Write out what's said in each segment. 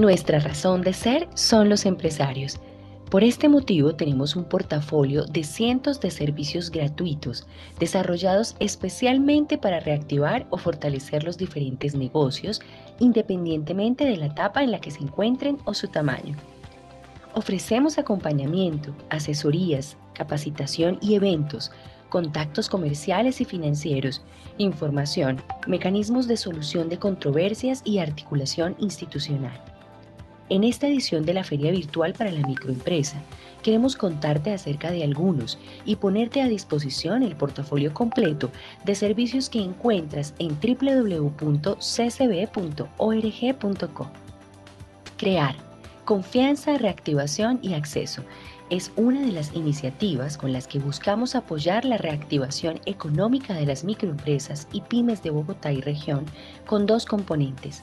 Nuestra razón de ser son los empresarios. Por este motivo tenemos un portafolio de cientos de servicios gratuitos desarrollados especialmente para reactivar o fortalecer los diferentes negocios independientemente de la etapa en la que se encuentren o su tamaño. Ofrecemos acompañamiento, asesorías, capacitación y eventos, contactos comerciales y financieros, información, mecanismos de solución de controversias y articulación institucional. En esta edición de la Feria Virtual para la Microempresa, queremos contarte acerca de algunos y ponerte a disposición el portafolio completo de servicios que encuentras en www.ccb.org.co. Crear. Confianza, reactivación y acceso es una de las iniciativas con las que buscamos apoyar la reactivación económica de las microempresas y pymes de Bogotá y región con dos componentes.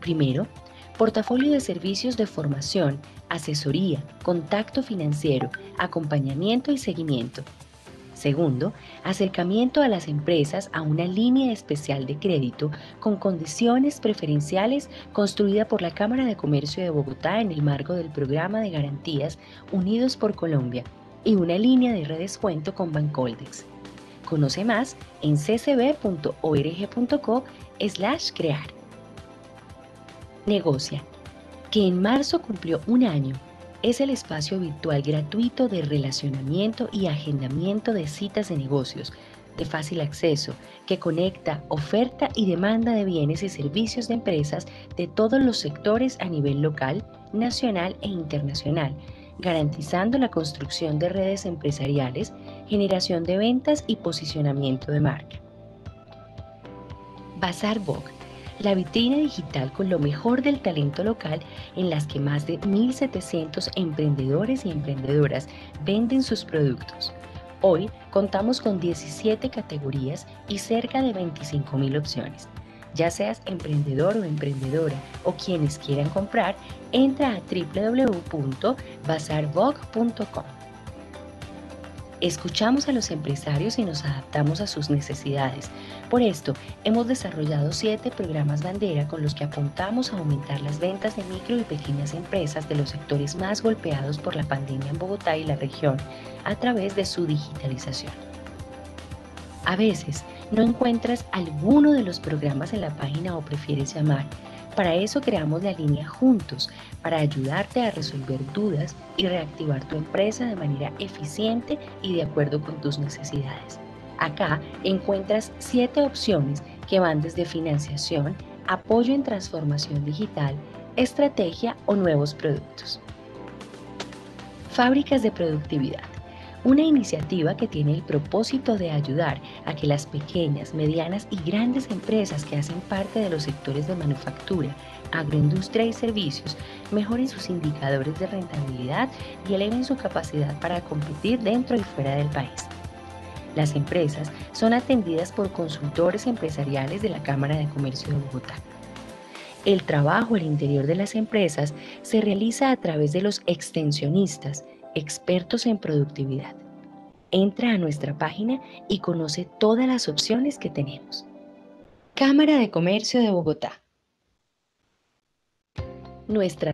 Primero, portafolio de servicios de formación, asesoría, contacto financiero, acompañamiento y seguimiento. Segundo, acercamiento a las empresas a una línea especial de crédito con condiciones preferenciales construida por la Cámara de Comercio de Bogotá en el marco del programa de garantías Unidos por Colombia y una línea de redescuento con Bancoldex. Conoce más en ccb.org.co slash crear. Negocia, que en marzo cumplió un año, es el espacio virtual gratuito de relacionamiento y agendamiento de citas de negocios de fácil acceso que conecta oferta y demanda de bienes y servicios de empresas de todos los sectores a nivel local, nacional e internacional, garantizando la construcción de redes empresariales, generación de ventas y posicionamiento de marca. Bazar la vitrina digital con lo mejor del talento local en las que más de 1.700 emprendedores y emprendedoras venden sus productos. Hoy contamos con 17 categorías y cerca de 25.000 opciones. Ya seas emprendedor o emprendedora o quienes quieran comprar, entra a www.bazarbog.com. Escuchamos a los empresarios y nos adaptamos a sus necesidades. Por esto, hemos desarrollado siete programas bandera con los que apuntamos a aumentar las ventas de micro y pequeñas empresas de los sectores más golpeados por la pandemia en Bogotá y la región a través de su digitalización. A veces, no encuentras alguno de los programas en la página o prefieres llamar para eso creamos la línea Juntos, para ayudarte a resolver dudas y reactivar tu empresa de manera eficiente y de acuerdo con tus necesidades. Acá encuentras siete opciones que van desde financiación, apoyo en transformación digital, estrategia o nuevos productos. Fábricas de productividad una iniciativa que tiene el propósito de ayudar a que las pequeñas, medianas y grandes empresas que hacen parte de los sectores de manufactura, agroindustria y servicios mejoren sus indicadores de rentabilidad y eleven su capacidad para competir dentro y fuera del país. Las empresas son atendidas por consultores empresariales de la Cámara de Comercio de Bogotá. El trabajo al interior de las empresas se realiza a través de los extensionistas, expertos en productividad. Entra a nuestra página y conoce todas las opciones que tenemos. Cámara de Comercio de Bogotá. Nuestra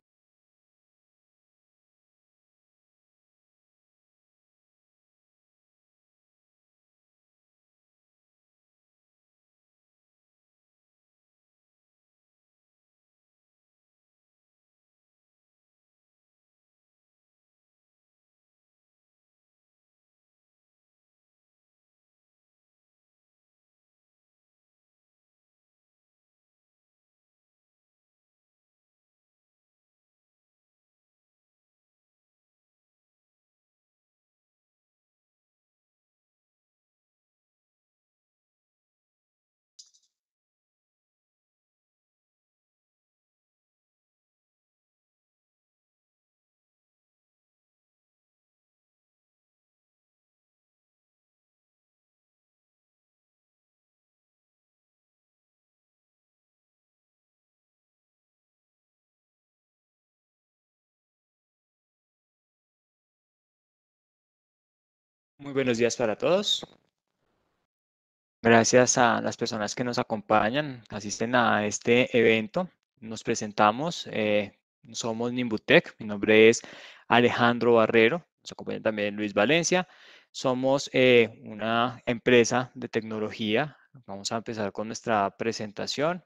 Muy buenos días para todos. Gracias a las personas que nos acompañan, asisten a este evento. Nos presentamos, eh, somos Nimbutec, mi nombre es Alejandro Barrero, nos acompaña también Luis Valencia. Somos eh, una empresa de tecnología. Vamos a empezar con nuestra presentación.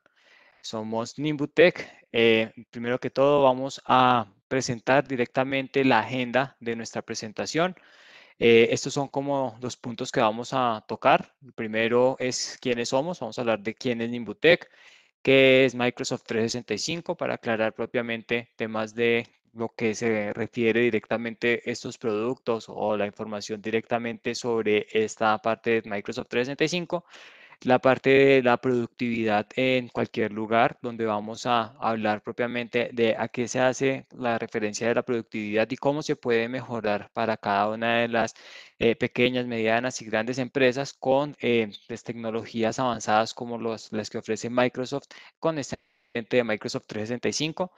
Somos Nimbutec. Eh, primero que todo, vamos a presentar directamente la agenda de nuestra presentación. Eh, estos son como los puntos que vamos a tocar. El primero es quiénes somos. Vamos a hablar de quién es Nimbutec, qué es Microsoft 365 para aclarar propiamente temas de lo que se refiere directamente estos productos o la información directamente sobre esta parte de Microsoft 365 la parte de la productividad en cualquier lugar, donde vamos a hablar propiamente de a qué se hace la referencia de la productividad y cómo se puede mejorar para cada una de las eh, pequeñas, medianas y grandes empresas con eh, pues, tecnologías avanzadas como los, las que ofrece Microsoft con esta de Microsoft 365.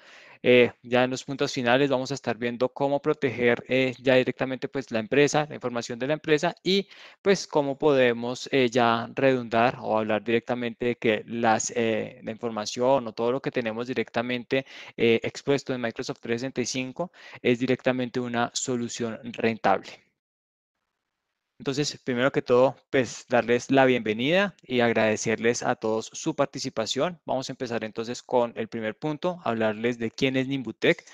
Eh, ya en los puntos finales vamos a estar viendo cómo proteger eh, ya directamente pues la empresa, la información de la empresa y pues cómo podemos eh, ya redundar o hablar directamente de que las, la información o todo lo que tenemos directamente expuesto en Microsoft 365 es directamente una solución rentable. Entonces, primero que todo, pues darles la bienvenida y agradecerles a todos su participación. Vamos a empezar entonces con el primer punto, hablarles de quién es Nimbutec.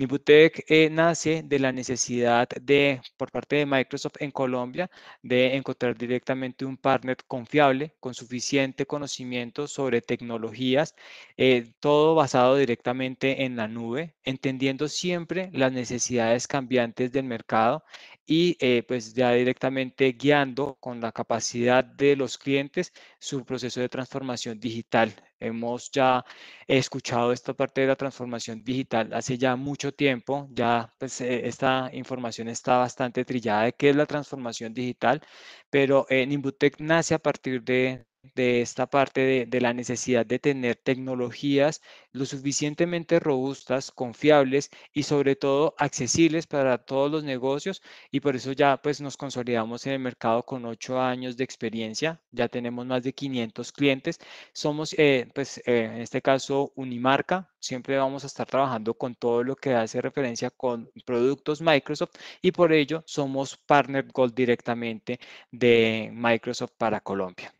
Nibutec eh, nace de la necesidad de, por parte de Microsoft en Colombia, de encontrar directamente un partner confiable con suficiente conocimiento sobre tecnologías, eh, todo basado directamente en la nube, entendiendo siempre las necesidades cambiantes del mercado y eh, pues ya directamente guiando con la capacidad de los clientes su proceso de transformación digital Hemos ya escuchado esta parte de la transformación digital hace ya mucho tiempo, ya pues, eh, esta información está bastante trillada de qué es la transformación digital, pero en eh, Nimbutec nace a partir de, de esta parte de, la necesidad de tener tecnologías lo suficientemente robustas, confiables y sobre todo accesibles para todos los negocios y por eso ya pues nos consolidamos en el mercado con ocho años de experiencia, ya tenemos más de 500 clientes, somos eh, pues eh, en este caso Unimarca, siempre vamos a estar trabajando con todo lo que hace referencia con productos Microsoft y por ello somos partner Gold directamente de Microsoft para Colombia.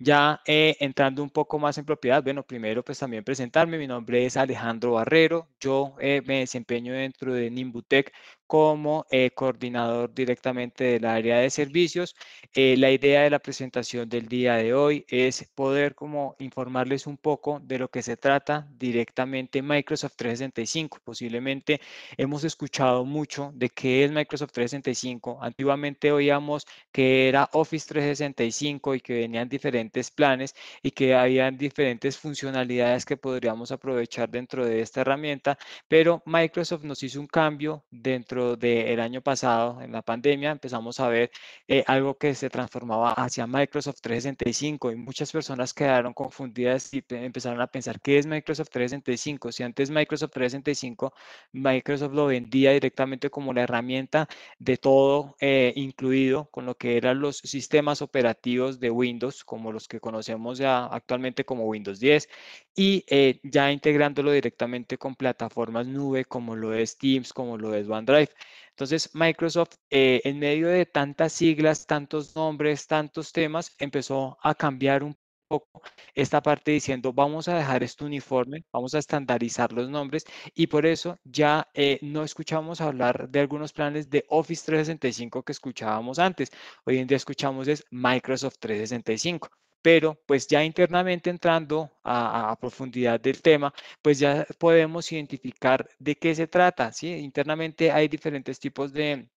Ya eh, entrando un poco más en propiedad, bueno, primero pues también presentarme, mi nombre es Alejandro Barrero, yo eh, me desempeño dentro de Nimbutec como eh, coordinador directamente del área de servicios. Eh, la idea de la presentación del día de hoy es poder como informarles un poco de lo que se trata directamente Microsoft 365. Posiblemente hemos escuchado mucho de qué es Microsoft 365. Antiguamente oíamos que era Office 365 y que venían diferentes planes y que habían diferentes funcionalidades que podríamos aprovechar dentro de esta herramienta, pero Microsoft nos hizo un cambio dentro pero del año pasado, en la pandemia, empezamos a ver eh, algo que se transformaba hacia Microsoft 365 y muchas personas quedaron confundidas y empezaron a pensar, ¿qué es Microsoft 365? Si antes Microsoft 365, Microsoft lo vendía directamente como la herramienta de todo eh, incluido con lo que eran los sistemas operativos de Windows, como los que conocemos ya actualmente como Windows 10, y eh, ya integrándolo directamente con plataformas nube como lo es Teams, como lo es OneDrive. Entonces Microsoft eh, en medio de tantas siglas, tantos nombres, tantos temas, empezó a cambiar un poco esta parte diciendo vamos a dejar esto uniforme, vamos a estandarizar los nombres y por eso ya eh, no escuchamos hablar de algunos planes de Office 365 que escuchábamos antes. Hoy en día escuchamos es Microsoft 365 pero pues ya internamente entrando a, profundidad del tema, pues ya podemos identificar de qué se trata, ¿sí? Internamente hay diferentes tipos de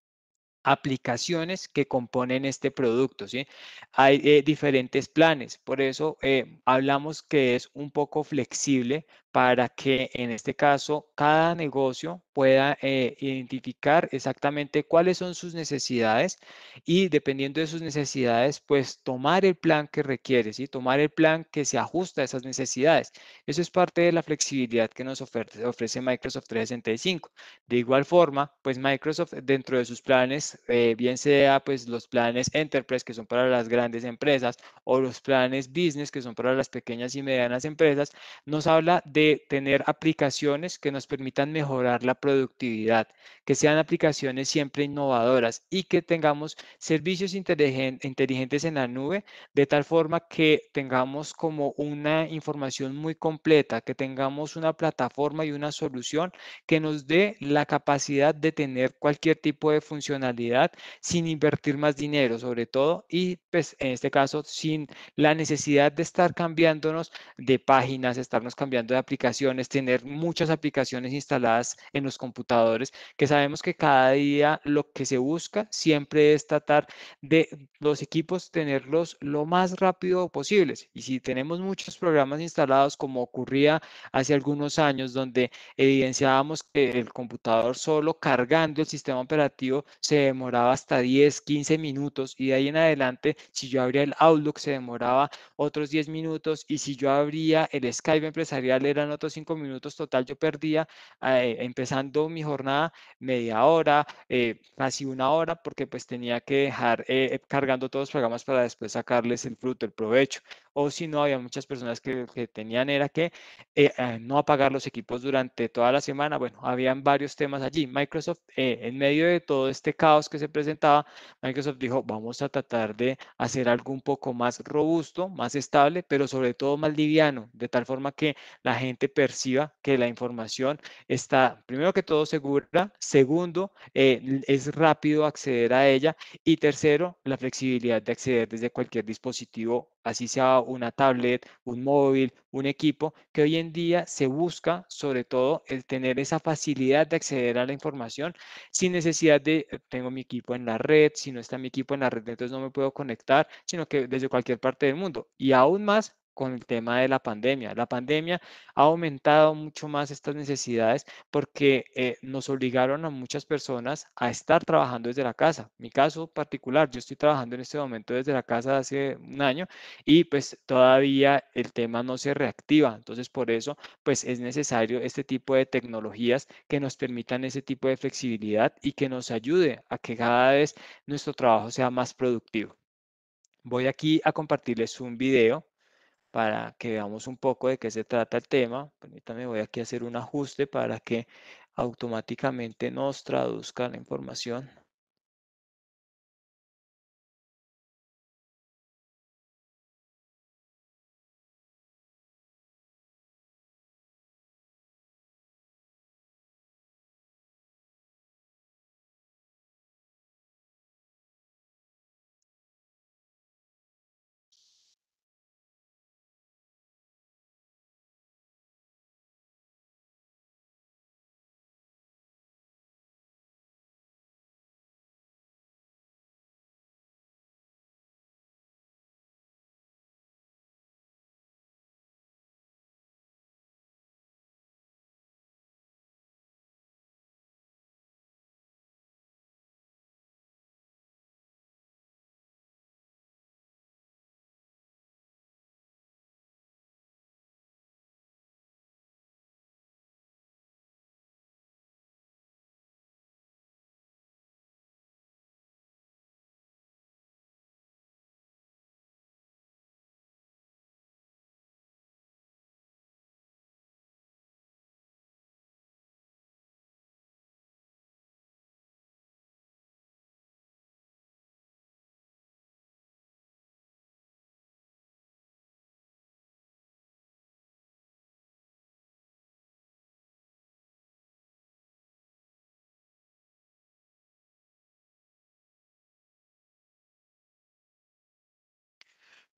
aplicaciones que componen este producto, ¿sí? Hay eh, diferentes planes, por eso eh, hablamos que es un poco flexible para que en este caso cada negocio pueda eh, identificar exactamente cuáles son sus necesidades y dependiendo de sus necesidades, pues tomar el plan que requiere, y tomar el plan que se ajusta a esas necesidades. Eso es parte de la flexibilidad que nos ofrece, ofrece Microsoft 365. De igual forma, pues Microsoft dentro de sus planes, eh, bien sea pues los planes Enterprise que son para las grandes empresas o los planes Business que son para las pequeñas y medianas empresas, nos habla de de tener aplicaciones que nos permitan mejorar la productividad, que sean aplicaciones siempre innovadoras y que tengamos servicios inteligentes en la nube, de tal forma que tengamos como una información muy completa, que tengamos una plataforma y una solución que nos dé la capacidad de tener cualquier tipo de funcionalidad sin invertir más dinero, sobre todo, y pues en este caso sin la necesidad de estar cambiándonos de páginas, estarnos cambiando de aplicaciones, tener muchas aplicaciones instaladas en los computadores, que sabemos que cada día lo que se busca siempre es tratar de los equipos tenerlos lo más rápido posible. Y si tenemos muchos programas instalados, como ocurría hace algunos años, donde evidenciábamos que el computador solo cargando el sistema operativo se demoraba hasta 10, 15 minutos y de ahí en adelante, si yo abría el Outlook, se demoraba otros 10 minutos y si yo abría el Skype empresarial, era eran otros cinco minutos, total yo perdía eh, empezando mi jornada media hora, eh, casi una hora, porque pues tenía que dejar eh, cargando todos los programas para después sacarles el fruto, el provecho. O si no, había muchas personas que, que tenían era que no apagar los equipos durante toda la semana. Bueno, habían varios temas allí. Microsoft, en medio de todo este caos que se presentaba, Microsoft dijo, vamos a tratar de hacer algo un poco más robusto, más estable, pero sobre todo más liviano, de tal forma que la gente perciba que la información está, primero que todo, segura, segundo, eh, es rápido acceder a ella y tercero, la flexibilidad de acceder desde cualquier dispositivo, así sea una tablet, un móvil, un equipo, que hoy en día se busca sobre todo el tener esa facilidad de acceder a la información sin necesidad de, eh, tengo mi equipo en la red, si no está mi equipo en la red, entonces no me puedo conectar, sino que desde cualquier parte del mundo. Y aún más con el tema de la pandemia. La pandemia ha aumentado mucho más estas necesidades porque eh, nos obligaron a muchas personas a estar trabajando desde la casa. Mi caso particular, yo estoy trabajando en este momento desde la casa hace un año y pues todavía el tema no se reactiva. Entonces por eso pues es necesario este tipo de tecnologías que nos permitan ese tipo de flexibilidad y que nos ayude a que cada vez nuestro trabajo sea más productivo. Voy aquí a compartirles un video para que veamos un poco de qué se trata el tema. Permítame, voy aquí a hacer un ajuste para que automáticamente nos traduzca la información.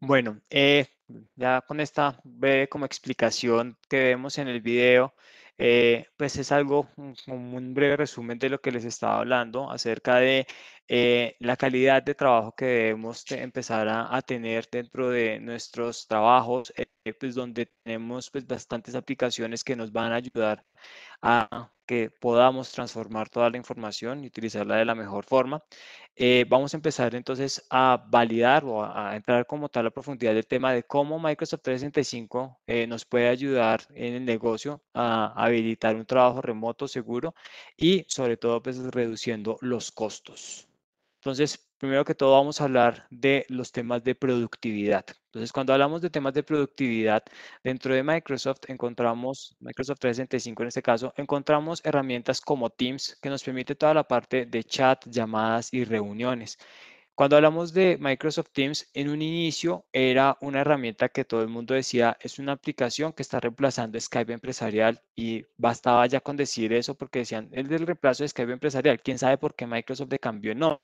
Bueno, eh, ya con esta breve como explicación que vemos en el video, eh, pues es algo, como un, breve resumen de lo que les estaba hablando acerca de eh, la calidad de trabajo que debemos empezar a, tener dentro de nuestros trabajos, pues donde tenemos pues bastantes aplicaciones que nos van a ayudar a que podamos transformar toda la información y utilizarla de la mejor forma. Eh, vamos a empezar entonces a validar o a, entrar como tal a profundidad del tema de cómo Microsoft 365 eh, nos puede ayudar en el negocio a habilitar un trabajo remoto seguro y sobre todo pues reduciendo los costos. Entonces, primero que todo vamos a hablar de los temas de productividad. Entonces, cuando hablamos de temas de productividad, dentro de Microsoft encontramos, Microsoft 365 en este caso, encontramos herramientas como Teams que nos permite toda la parte de chat, llamadas y reuniones. Cuando hablamos de Microsoft Teams, en un inicio era una herramienta que todo el mundo decía es una aplicación que está reemplazando Skype empresarial y bastaba ya con decir eso porque decían el del reemplazo de Skype empresarial. ¿Quién sabe por qué Microsoft le cambió no?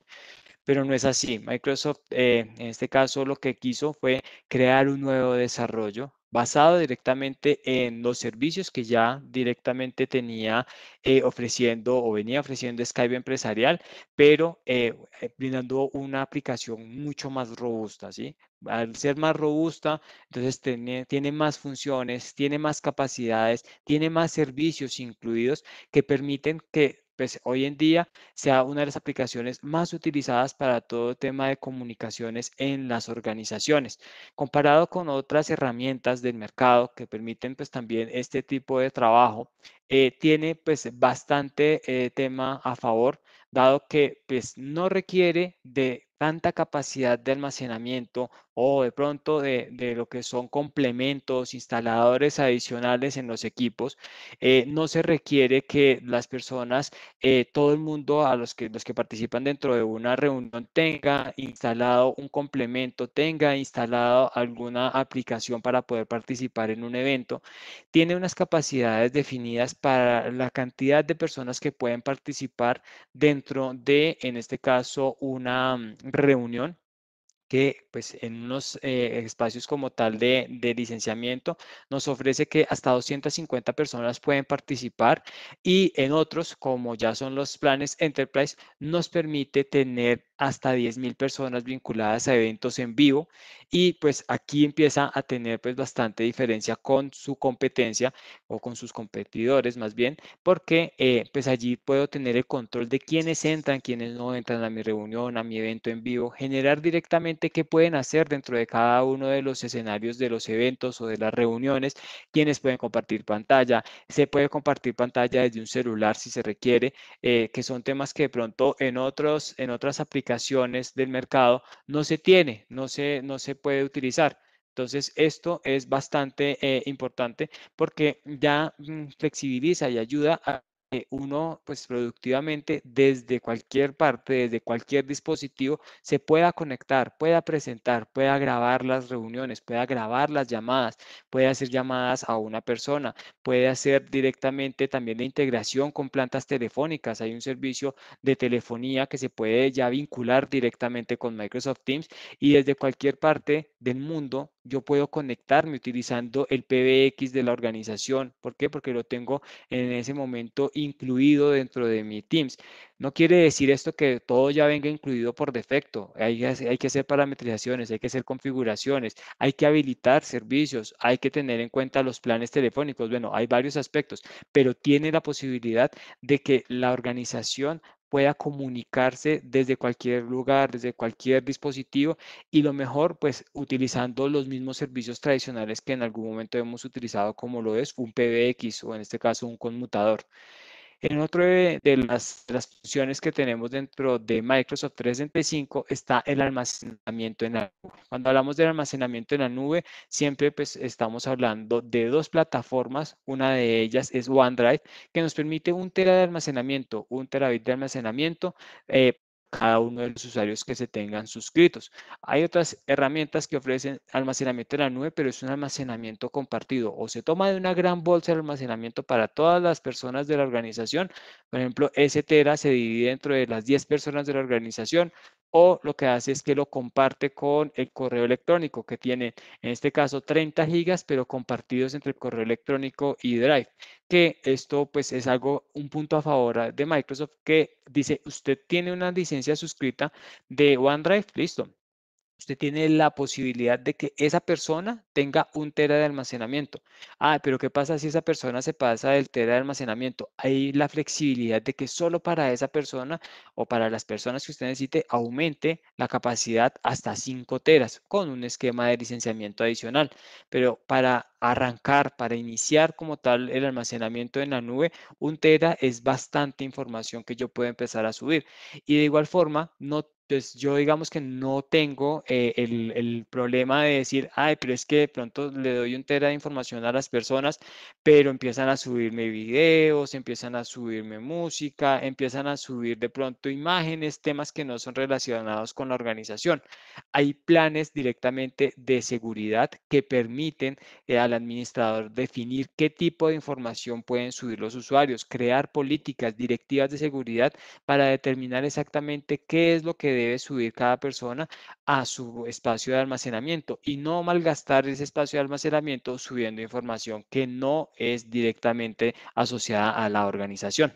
Pero no es así. Microsoft eh, en este caso lo que quiso fue crear un nuevo desarrollo basado directamente en los servicios que ya directamente tenía eh, ofreciendo o venía ofreciendo Skype empresarial, pero eh, eh, brindando una aplicación mucho más robusta, ¿sí? Al ser más robusta, entonces tiene, tiene más funciones, tiene más capacidades, tiene más servicios incluidos que permiten que pues hoy en día sea una de las aplicaciones más utilizadas para todo tema de comunicaciones en las organizaciones, comparado con otras herramientas del mercado que permiten pues también este tipo de trabajo. Eh, tiene pues bastante eh, tema a favor, dado que pues no requiere de tanta capacidad de almacenamiento o de pronto de, de lo que son complementos, instaladores adicionales en los equipos, eh, no se requiere que las personas, eh, todo el mundo, a los que, los que participan dentro de una reunión, tenga instalado un complemento, tenga instalado alguna aplicación para poder participar en un evento. Tiene unas capacidades definidas para la cantidad de personas que pueden participar dentro de, en este caso, una reunión que pues, en unos eh, espacios como tal de, de, licenciamiento nos ofrece que hasta 250 personas pueden participar y en otros, como ya son los planes Enterprise, nos permite tener hasta 10.000 personas vinculadas a eventos en vivo y pues aquí empieza a tener pues bastante diferencia con su competencia o con sus competidores más bien porque eh, pues allí puedo tener el control de quiénes entran, quiénes no entran a mi reunión, a mi evento en vivo, generar directamente que qué pueden hacer dentro de cada uno de los escenarios de los eventos o de las reuniones, quiénes pueden compartir pantalla, se puede compartir pantalla desde un celular si se requiere, eh, que son temas que de pronto en, otros, en otras aplicaciones del mercado no se tiene, no se, no se puede utilizar. Entonces, esto es bastante eh, importante porque ya mm, flexibiliza y ayuda a eh, uno, pues productivamente, desde cualquier parte, desde cualquier dispositivo, se pueda conectar, pueda presentar, pueda grabar las reuniones, pueda grabar las llamadas, puede hacer llamadas a una persona, puede hacer directamente también la integración con plantas telefónicas. Hay un servicio de telefonía que se puede ya vincular directamente con Microsoft Teams y desde cualquier parte del mundo yo puedo conectarme utilizando el PBX de la organización. ¿Por qué? Porque lo tengo en ese momento incluido dentro de mi Teams. No quiere decir esto que todo ya venga incluido por defecto. Hay, que hacer parametrizaciones, hay que hacer configuraciones, hay que habilitar servicios, hay que tener en cuenta los planes telefónicos. Bueno, hay varios aspectos, pero tiene la posibilidad de que la organización pueda comunicarse desde cualquier lugar, desde cualquier dispositivo y lo mejor, pues utilizando los mismos servicios tradicionales que en algún momento hemos utilizado, como lo es un PBX o en este caso un conmutador. En otro de, las, funciones que tenemos dentro de Microsoft 365 está el almacenamiento en la nube. Cuando hablamos del almacenamiento en la nube, siempre pues, estamos hablando de dos plataformas. Una de ellas es OneDrive, que nos permite un tera de almacenamiento, un terabit de almacenamiento eh, cada uno de los usuarios que se tengan suscritos. Hay otras herramientas que ofrecen almacenamiento en la nube, pero es un almacenamiento compartido o se toma de una gran bolsa de almacenamiento para todas las personas de la organización. Por ejemplo, ese tera se divide dentro de las 10 personas de la organización, o lo que hace es que lo comparte con el correo electrónico que tiene en este caso 30 gigas pero compartidos entre el correo electrónico y Drive que esto pues es algo un punto a favor de Microsoft que dice usted tiene una licencia suscrita de OneDrive listo usted tiene la posibilidad de que esa persona tenga un tera de almacenamiento. Ah, pero ¿qué pasa si esa persona se pasa del tera de almacenamiento? Hay la flexibilidad de que solo para esa persona o para las personas que usted necesite aumente la capacidad hasta 5 teras con un esquema de licenciamiento adicional. Pero para arrancar, para iniciar como tal el almacenamiento en la nube, un tera es bastante información que yo puedo empezar a subir. Y de igual forma, no entonces yo digamos que no tengo eh, el, el, problema de decir, ay, pero es que de pronto le doy un tera de información a las personas, pero empiezan a subirme videos, empiezan a subirme música, empiezan a subir de pronto imágenes, temas que no son relacionados con la organización. Hay planes directamente de seguridad que permiten eh, al administrador definir qué tipo de información pueden subir los usuarios, crear políticas, directivas de seguridad para determinar exactamente qué es lo que debe subir cada persona a su espacio de almacenamiento y no malgastar ese espacio de almacenamiento subiendo información que no es directamente asociada a la organización.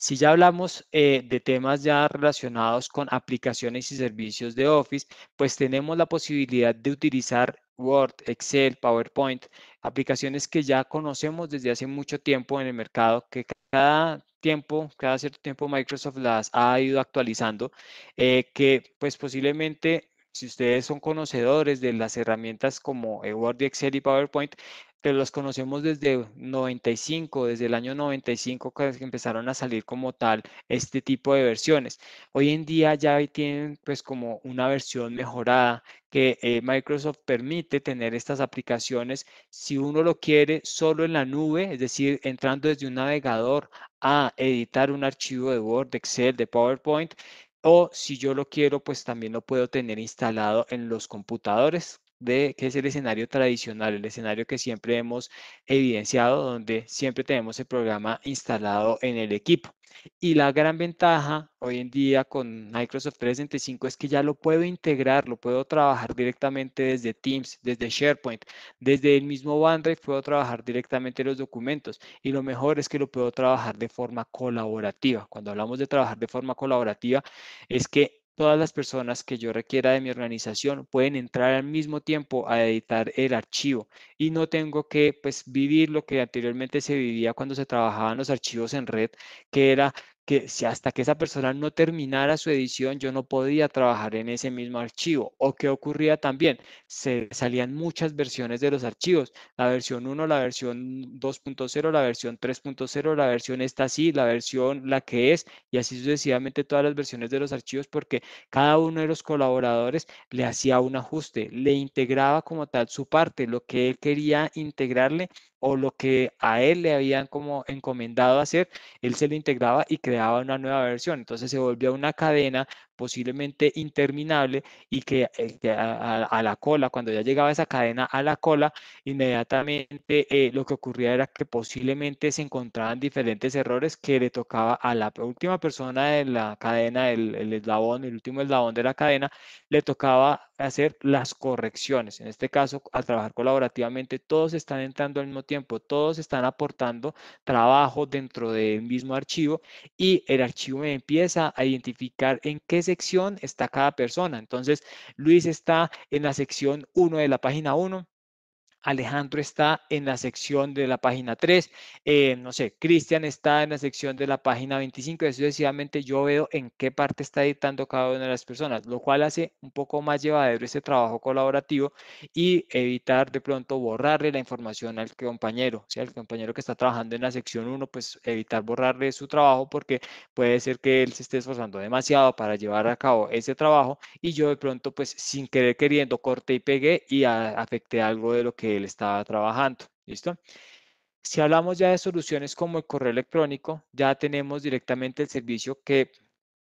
Si ya hablamos eh, de temas ya relacionados con aplicaciones y servicios de Office, pues tenemos la posibilidad de utilizar Word, Excel, PowerPoint, aplicaciones que ya conocemos desde hace mucho tiempo en el mercado, que cada tiempo, cada cierto tiempo Microsoft las ha ido actualizando, eh, que pues posiblemente si ustedes son conocedores de las herramientas como eh, Word, Excel y PowerPoint, que los conocemos desde 95, desde el año 95 que empezaron a salir como tal este tipo de versiones. Hoy en día ya tienen pues como una versión mejorada que eh, Microsoft permite tener estas aplicaciones si uno lo quiere solo en la nube, es decir, entrando desde un navegador a editar un archivo de Word, de Excel, de PowerPoint, o si yo lo quiero, pues también lo puedo tener instalado en los computadores de que es el escenario tradicional, el escenario que siempre hemos evidenciado, donde siempre tenemos el programa instalado en el equipo. Y la gran ventaja hoy en día con Microsoft 365 es que ya lo puedo integrar, lo puedo trabajar directamente desde Teams, desde SharePoint, desde el mismo OneDrive puedo trabajar directamente los documentos y lo mejor es que lo puedo trabajar de forma colaborativa. Cuando hablamos de trabajar de forma colaborativa es que todas las personas que yo requiera de mi organización pueden entrar al mismo tiempo a editar el archivo y no tengo que pues vivir lo que anteriormente se vivía cuando se trabajaban los archivos en red, que era que si hasta que esa persona no terminara su edición, yo no podía trabajar en ese mismo archivo. ¿O qué ocurría también? Se salían muchas versiones de los archivos, la versión 1, la versión 2.0, la versión 3.0, la versión esta sí, la versión la que es, y así sucesivamente todas las versiones de los archivos, porque cada uno de los colaboradores le hacía un ajuste, le integraba como tal su parte, lo que él quería integrarle o lo que a él le habían como encomendado hacer, él se lo integraba y creaba creaba una nueva versión. Entonces se volvió una cadena posiblemente interminable y que, eh, a, la cola, cuando ya llegaba esa cadena a la cola, inmediatamente eh, lo que ocurría era que posiblemente se encontraban diferentes errores que le tocaba a la última persona de la cadena, el, el eslabón, el último eslabón de la cadena, le tocaba hacer las correcciones. En este caso, al trabajar colaborativamente, todos están entrando al mismo tiempo, todos están aportando trabajo dentro del mismo archivo y el archivo me empieza a identificar en qué sección está cada persona. Entonces, Luis está en la sección 1 de la página 1, Alejandro está en la sección de la página 3, eh, no sé, Cristian está en la sección de la página 25, eso sucesivamente yo veo en qué parte está editando cada una de las personas, lo cual hace un poco más llevadero ese trabajo colaborativo y evitar de pronto borrarle la información al compañero, o sea al compañero que está trabajando en la sección 1, pues evitar borrarle su trabajo porque puede ser que él se esté esforzando demasiado para llevar a cabo ese trabajo y yo de pronto pues sin querer queriendo corte y pegué y afecte afecté algo de lo que él estaba trabajando. ¿Listo? Si hablamos ya de soluciones como el correo electrónico, ya tenemos directamente el servicio que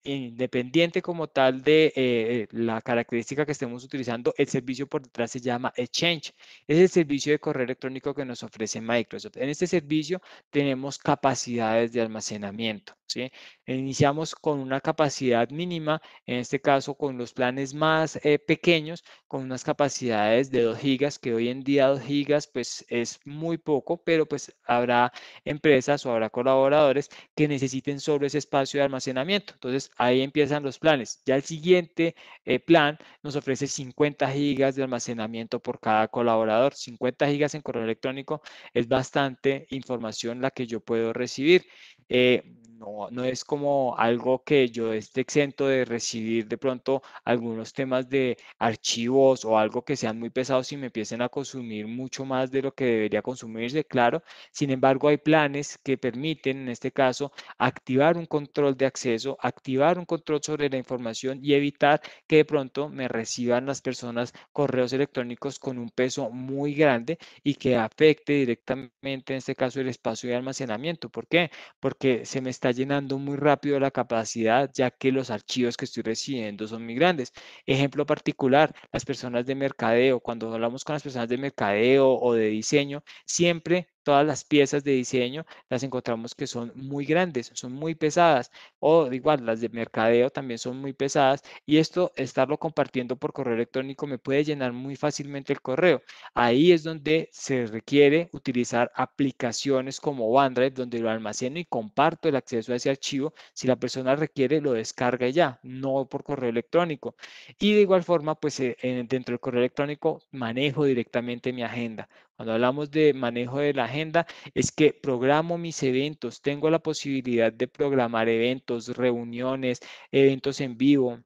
independiente como tal de eh, eh, la característica que estemos utilizando, el servicio por detrás se llama Exchange. Es el servicio de correo electrónico que nos ofrece Microsoft. En este servicio tenemos capacidades de almacenamiento. ¿sí? Iniciamos con una capacidad mínima, en este caso con los planes más eh, pequeños, con unas capacidades de 2 gigas, que hoy en día 2 gigas pues es muy poco, pero pues habrá empresas o habrá colaboradores que necesiten solo ese espacio de almacenamiento. Entonces ahí empiezan los planes. Ya el siguiente eh, plan nos ofrece 50 gigas de almacenamiento por cada colaborador. 50 gigas en correo electrónico es bastante información la que yo puedo recibir. Eh, no, es como algo que yo esté exento de recibir de pronto algunos temas de archivos o algo que sean muy pesados y me empiecen a consumir mucho más de lo que debería consumirse, claro. Sin embargo, hay planes que permiten, en este caso, activar un control de acceso, activar un control sobre la información y evitar que de pronto me reciban las personas correos electrónicos con un peso muy grande y que afecte directamente, en este caso, el espacio de almacenamiento. ¿Por qué? Porque se me está llenando muy rápido la capacidad, ya que los archivos que estoy recibiendo son muy grandes. Ejemplo particular, las personas de mercadeo, cuando hablamos con las personas de mercadeo o de diseño, siempre todas las piezas de diseño las encontramos que son muy grandes, son muy pesadas, o igual las de mercadeo también son muy pesadas, y esto, estarlo compartiendo por correo electrónico me puede llenar muy fácilmente el correo. Ahí es donde se requiere utilizar aplicaciones como OneDrive, donde lo almaceno y comparto el acceso a ese archivo. Si la persona requiere, lo descarga ya, no por correo electrónico. Y de igual forma, pues eh, dentro del correo electrónico manejo directamente mi agenda. Cuando hablamos de manejo de la agenda, es que programo mis eventos, tengo la posibilidad de programar eventos, reuniones, eventos en vivo,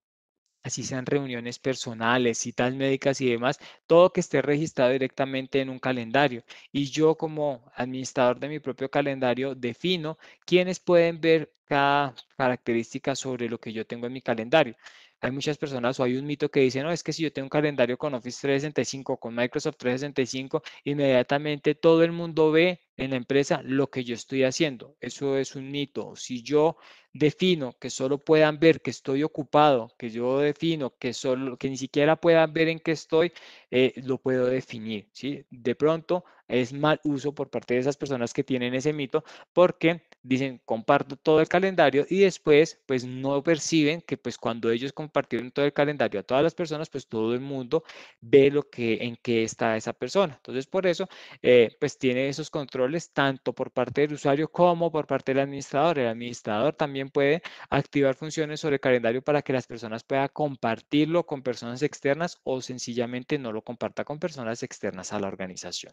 así sean reuniones personales, citas médicas y demás, todo que esté registrado directamente en un calendario. Y yo como administrador de mi propio calendario defino quiénes pueden ver cada característica sobre lo que yo tengo en mi calendario hay muchas personas o hay un mito que dice, no, es que si yo tengo un calendario con Office 365, con Microsoft 365, inmediatamente todo el mundo ve en la empresa lo que yo estoy haciendo. Eso es un mito. Si yo defino que solo puedan ver que estoy ocupado, que yo defino que solo que ni siquiera puedan ver en qué estoy, eh, lo puedo definir. ¿sí? De pronto es mal uso por parte de esas personas que tienen ese mito porque dicen comparto todo el calendario y después pues no perciben que pues cuando ellos compartieron todo el calendario a todas las personas pues todo el mundo ve lo que en qué está esa persona entonces por eso eh, pues tiene esos controles tanto por parte del usuario como por parte del administrador. El administrador también puede activar funciones sobre calendario para que las personas puedan compartirlo con personas externas o sencillamente no lo comparta con personas externas a la organización.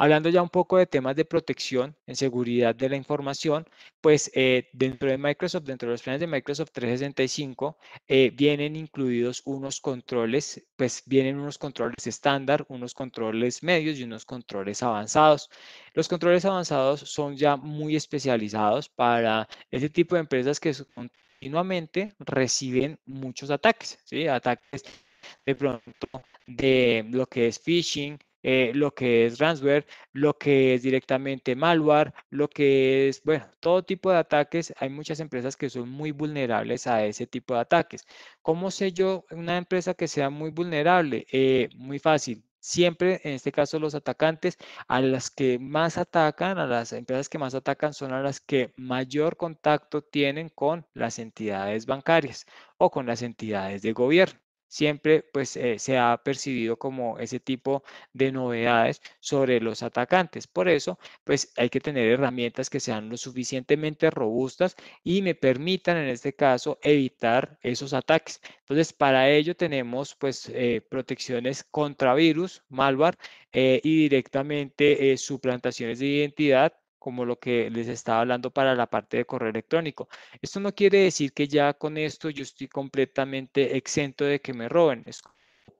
Hablando ya un poco de temas de protección en seguridad de la información, pues eh, dentro de Microsoft, dentro de los planes de Microsoft 365, eh, vienen incluidos unos controles, pues vienen unos controles estándar, unos controles medios y unos controles avanzados. Los controles avanzados son ya muy especializados para ese tipo de empresas que continuamente reciben muchos ataques, ¿sí? ataques de pronto de lo que es phishing, eh, lo que es ransomware, lo que es directamente malware, lo que es, bueno, todo tipo de ataques. Hay muchas empresas que son muy vulnerables a ese tipo de ataques. ¿Cómo sé yo una empresa que sea muy vulnerable? Eh, muy fácil. Siempre, en este caso, los atacantes a las que más atacan, a las empresas que más atacan, son a las que mayor contacto tienen con las entidades bancarias o con las entidades de gobierno siempre pues eh, se ha percibido como ese tipo de novedades sobre los atacantes. Por eso pues hay que tener herramientas que sean lo suficientemente robustas y me permitan en este caso evitar esos ataques. Entonces para ello tenemos pues eh, protecciones contra virus, malware eh, y directamente suplantaciones de identidad como lo que les estaba hablando para la parte de correo electrónico. Esto no quiere decir que ya con esto yo estoy completamente exento de que me roben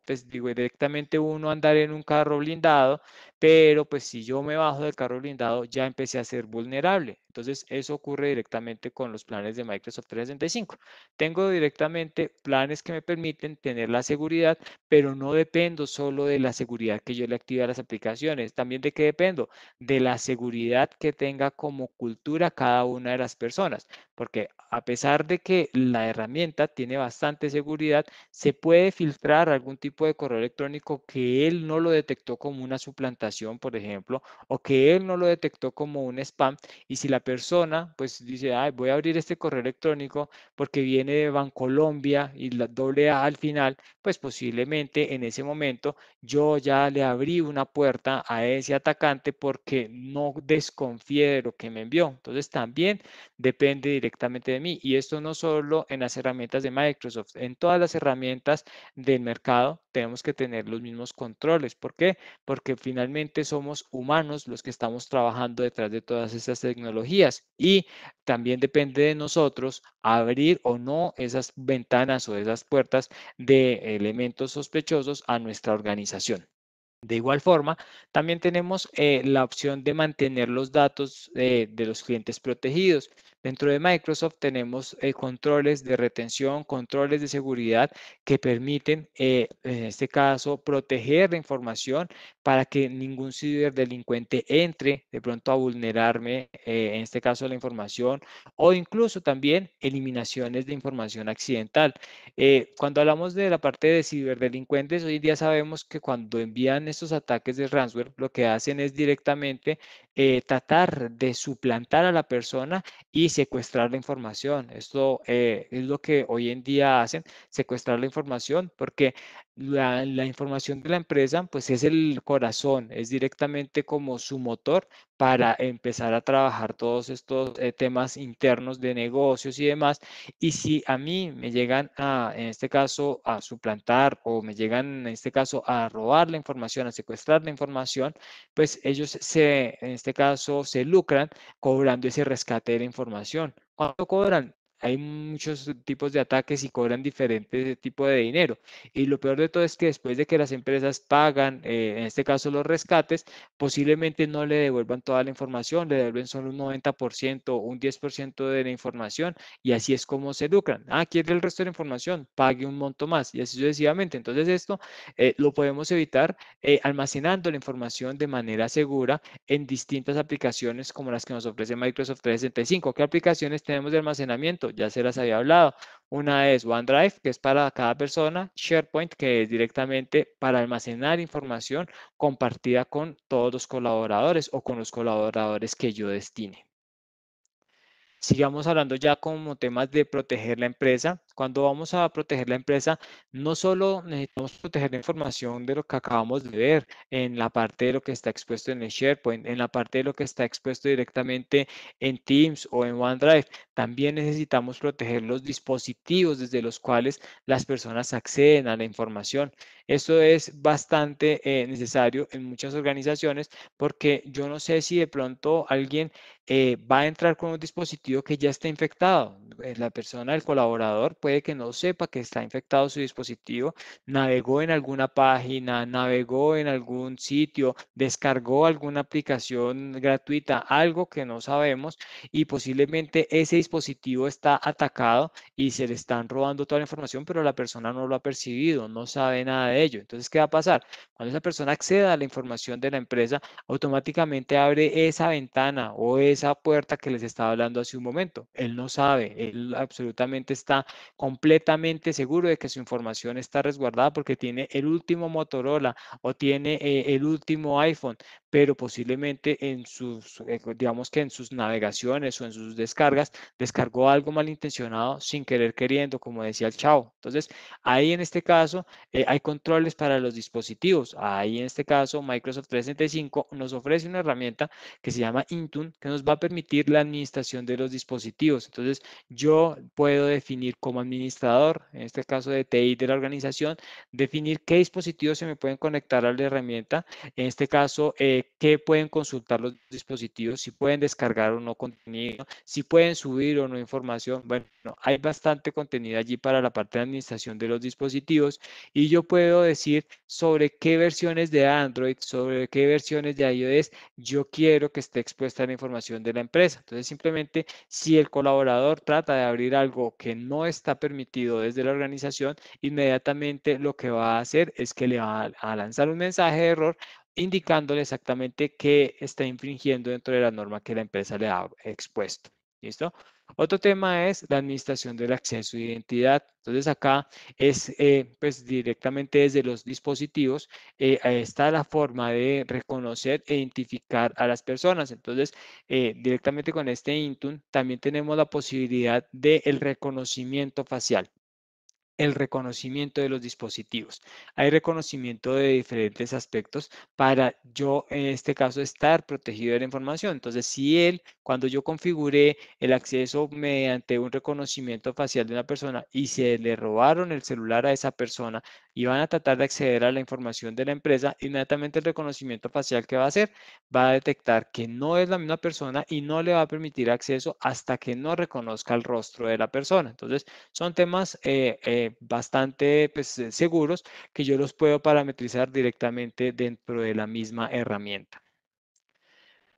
pues digo, directamente uno andar en un carro blindado, pero pues si yo me bajo del carro blindado ya empecé a ser vulnerable. Entonces eso ocurre directamente con los planes de Microsoft 365. Tengo directamente planes que me permiten tener la seguridad, pero no dependo solo de la seguridad que yo le active a las aplicaciones. También de qué dependo? De la seguridad que tenga como cultura cada una de las personas. Porque a pesar de que la herramienta tiene bastante seguridad, se puede filtrar algún tipo de correo electrónico que él no lo detectó como una suplantación, por ejemplo, o que él no lo detectó como un spam. Y si la persona, pues dice, voy a abrir este correo electrónico porque viene de Bancolombia y la doble A al final, pues posiblemente en ese momento yo ya le abrí una puerta a ese atacante porque no desconfié de lo que me envió. Entonces también depende directamente de mí. Y esto no solo en las herramientas de Microsoft, en todas las herramientas del mercado tenemos que tener los mismos controles. ¿Por qué? Porque finalmente somos humanos los que estamos trabajando detrás de todas estas tecnologías y también depende de nosotros abrir o no esas ventanas o esas puertas de elementos sospechosos a nuestra organización. De igual forma, también tenemos eh, la opción de mantener los datos eh, de los clientes protegidos. Dentro de Microsoft tenemos eh, controles de retención, controles de seguridad que permiten, eh, en este caso, proteger la información para que ningún ciberdelincuente entre de pronto a vulnerarme, eh, en este caso, la información o incluso también eliminaciones de información accidental. cuando hablamos de la parte de ciberdelincuentes, hoy día sabemos que cuando envían estos ataques de ransomware, lo que hacen es directamente eh, tratar de suplantar a la persona y secuestrar la información. Esto eh, es lo que hoy en día hacen, secuestrar la información, porque la, la, información de la empresa pues es el corazón, es directamente como su motor para empezar a trabajar todos estos eh, temas internos de negocios y demás. Y si a mí me llegan a, en este caso, a suplantar o me llegan, en este caso, a robar la información, a secuestrar la información, pues ellos se, en este caso, se lucran cobrando ese rescate de la información. ¿Cuánto cobran? hay muchos tipos de ataques y cobran diferentes tipos de dinero. Y lo peor de todo es que después de que las empresas pagan, eh, en este caso los rescates, posiblemente no le devuelvan toda la información, le devuelven solo un 90% un 10% de la información y así es como se lucran. Ah, quiere el resto de la información, pague un monto más y así sucesivamente. Entonces esto eh, lo podemos evitar eh, almacenando la información de manera segura en distintas aplicaciones como las que nos ofrece Microsoft 365. ¿Qué aplicaciones tenemos de almacenamiento? ya se las había hablado. Una es OneDrive, que es para cada persona, SharePoint, que es directamente para almacenar información compartida con todos los colaboradores o con los colaboradores que yo destine. Sigamos hablando ya como temas de proteger la empresa. Cuando vamos a proteger la empresa, no solo necesitamos proteger la información de lo que acabamos de ver en la parte de lo que está expuesto en el SharePoint, en la parte de lo que está expuesto directamente en Teams o en OneDrive, también necesitamos proteger los dispositivos desde los cuales las personas acceden a la información. Esto es bastante eh, necesario en muchas organizaciones porque yo no sé si de pronto alguien eh, va a entrar con un dispositivo que ya está infectado. Eh, la persona, el colaborador, puede que no sepa que está infectado su dispositivo, navegó en alguna página, navegó en algún sitio, descargó alguna aplicación gratuita, algo que no sabemos y posiblemente ese dispositivo está atacado y se le están robando toda la información, pero la persona no lo ha percibido, no sabe nada de ello. Entonces, ¿qué va a pasar? Cuando esa persona acceda a la información de la empresa, automáticamente abre esa ventana o esa puerta que les estaba hablando hace un momento. Él no sabe, él absolutamente está completamente seguro de que su información está resguardada porque tiene el último Motorola o tiene eh, el último iPhone, pero posiblemente en sus, eh, digamos que en sus navegaciones o en sus descargas, descargó algo malintencionado sin querer queriendo, como decía el chavo. Entonces, ahí en este caso eh, hay control para los dispositivos. Ahí en este caso Microsoft 365 nos ofrece una herramienta que se llama Intune que nos va a permitir la administración de los dispositivos. Entonces yo puedo definir como administrador, en este caso de TI de la organización, definir qué dispositivos se me pueden conectar a la herramienta, en este caso eh, qué pueden consultar los dispositivos, si pueden descargar o no contenido, si pueden subir o no información. Bueno, hay bastante contenido allí para la parte de administración de los dispositivos y yo puedo decir sobre qué versiones de Android, sobre qué versiones de iOS yo quiero que esté expuesta la información de la empresa. Entonces, simplemente si el colaborador trata de abrir algo que no está permitido desde la organización, inmediatamente lo que va a hacer es que le va a lanzar un mensaje de error indicándole exactamente qué está infringiendo dentro de la norma que la empresa le ha expuesto. ¿Listo? Otro tema es la administración del acceso e identidad. Entonces acá es eh, pues directamente desde los dispositivos eh, está la forma de reconocer e identificar a las personas. Entonces eh, directamente con este Intune también tenemos la posibilidad del reconocimiento facial el reconocimiento de los dispositivos. Hay reconocimiento de diferentes aspectos para yo, en este caso, estar protegido de la información. Entonces, si él, cuando yo configuré el acceso mediante un reconocimiento facial de una persona y se le robaron el celular a esa persona, y van a tratar de acceder a la información de la empresa, inmediatamente el reconocimiento facial que va a hacer va a detectar que no es la misma persona y no le va a permitir acceso hasta que no reconozca el rostro de la persona. Entonces, son temas eh, eh, bastante pues, eh, seguros que yo los puedo parametrizar directamente dentro de la misma herramienta.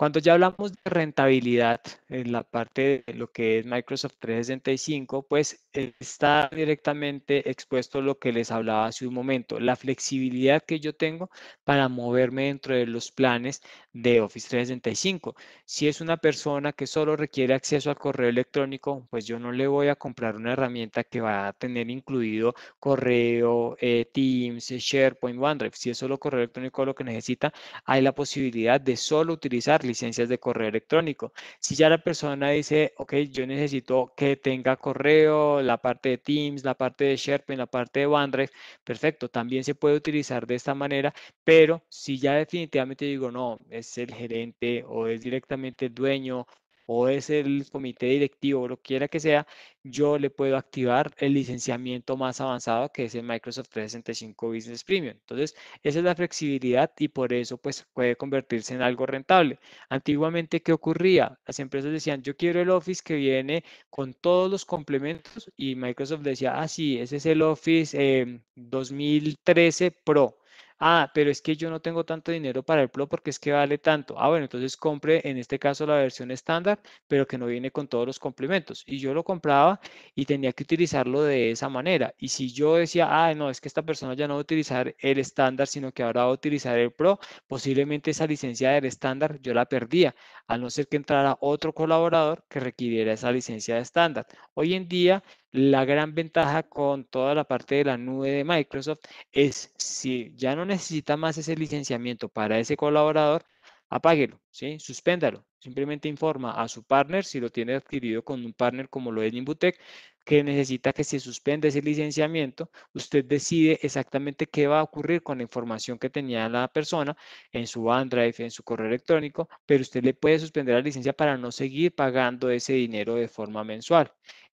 Cuando ya hablamos de rentabilidad en la parte de lo que es Microsoft 365, pues eh, está directamente expuesto lo que les hablaba hace un momento, la flexibilidad que yo tengo para moverme dentro de los planes de Office 365. Si es una persona que solo requiere acceso al correo electrónico, pues yo no le voy a comprar una herramienta que va a tener incluido correo, eh, Teams, eh, SharePoint, OneDrive. Si es solo correo electrónico lo que necesita, hay la posibilidad de solo utilizar licencias de correo electrónico. Si ya la persona dice, ok, yo necesito que tenga correo, la parte de Teams, la parte de SharePoint, la parte de OneDrive, perfecto, también se puede utilizar de esta manera, pero si ya definitivamente digo, no, es el gerente o es directamente el dueño o es el comité directivo o lo quiera que sea, yo le puedo activar el licenciamiento más avanzado que es el Microsoft 365 Business Premium. Entonces, esa es la flexibilidad y por eso pues puede convertirse en algo rentable. Antiguamente, ¿qué ocurría? Las empresas decían, yo quiero el Office que viene con todos los complementos y Microsoft decía, ah, sí, ese es el Office 2013 em, Pro Ah, pero es que yo no tengo tanto dinero para el Pro porque es que vale tanto. Ah, bueno, entonces compre en este caso la versión estándar, pero que no viene con todos los complementos. Y yo lo compraba y tenía que utilizarlo de esa manera. Y si yo decía, ah, no, es que esta persona ya no va a utilizar el estándar, sino que ahora va a utilizar el Pro, posiblemente esa licencia del estándar yo la perdía, a no ser que entrara otro colaborador que requiriera esa licencia de estándar. Hoy en día la gran ventaja con toda la parte de la nube de Microsoft es si ya no necesita más ese licenciamiento para ese colaborador, apáguelo, ¿sí? suspéndalo. Simplemente informa a su partner, si lo tiene adquirido con un partner como lo es Nimbutec, que necesita que se suspenda ese licenciamiento. Usted decide exactamente qué va a ocurrir con la información que tenía la persona en su OneDrive, en su correo electrónico, pero usted le puede suspender la licencia para no seguir pagando ese dinero de forma mensual.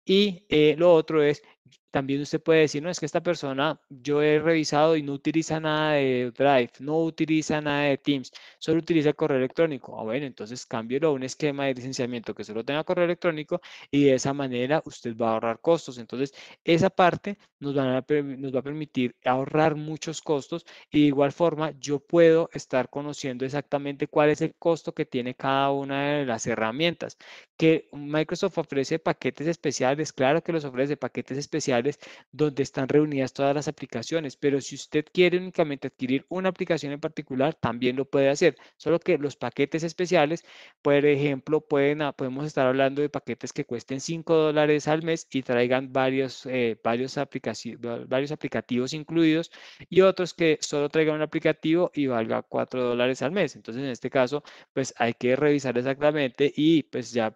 Y eh, lo otro es también usted puede decir, no, es que esta persona yo he revisado y no utiliza nada de Drive, no utiliza nada de Teams, solo utiliza el correo electrónico. Ah, bueno, entonces cámbielo a un esquema de licenciamiento que solo tenga correo electrónico y de esa manera usted va a ahorrar costos. Entonces, esa parte nos, van a, nos va a permitir ahorrar muchos costos y de igual forma yo puedo estar conociendo exactamente cuál es el costo que tiene cada una de las herramientas. Que Microsoft ofrece paquetes especiales, claro que los ofrece paquetes especiales especiales donde están reunidas todas las aplicaciones, pero si usted quiere únicamente adquirir una aplicación en particular, también lo puede hacer, solo que los paquetes especiales, por ejemplo, pueden, podemos estar hablando de paquetes que cuesten 5 dólares al mes y traigan varios, eh, varios, aplicaci varios aplicativos incluidos y otros que solo traigan un aplicativo y valga 4 dólares al mes. Entonces, en este caso, pues hay que revisar exactamente y pues ya,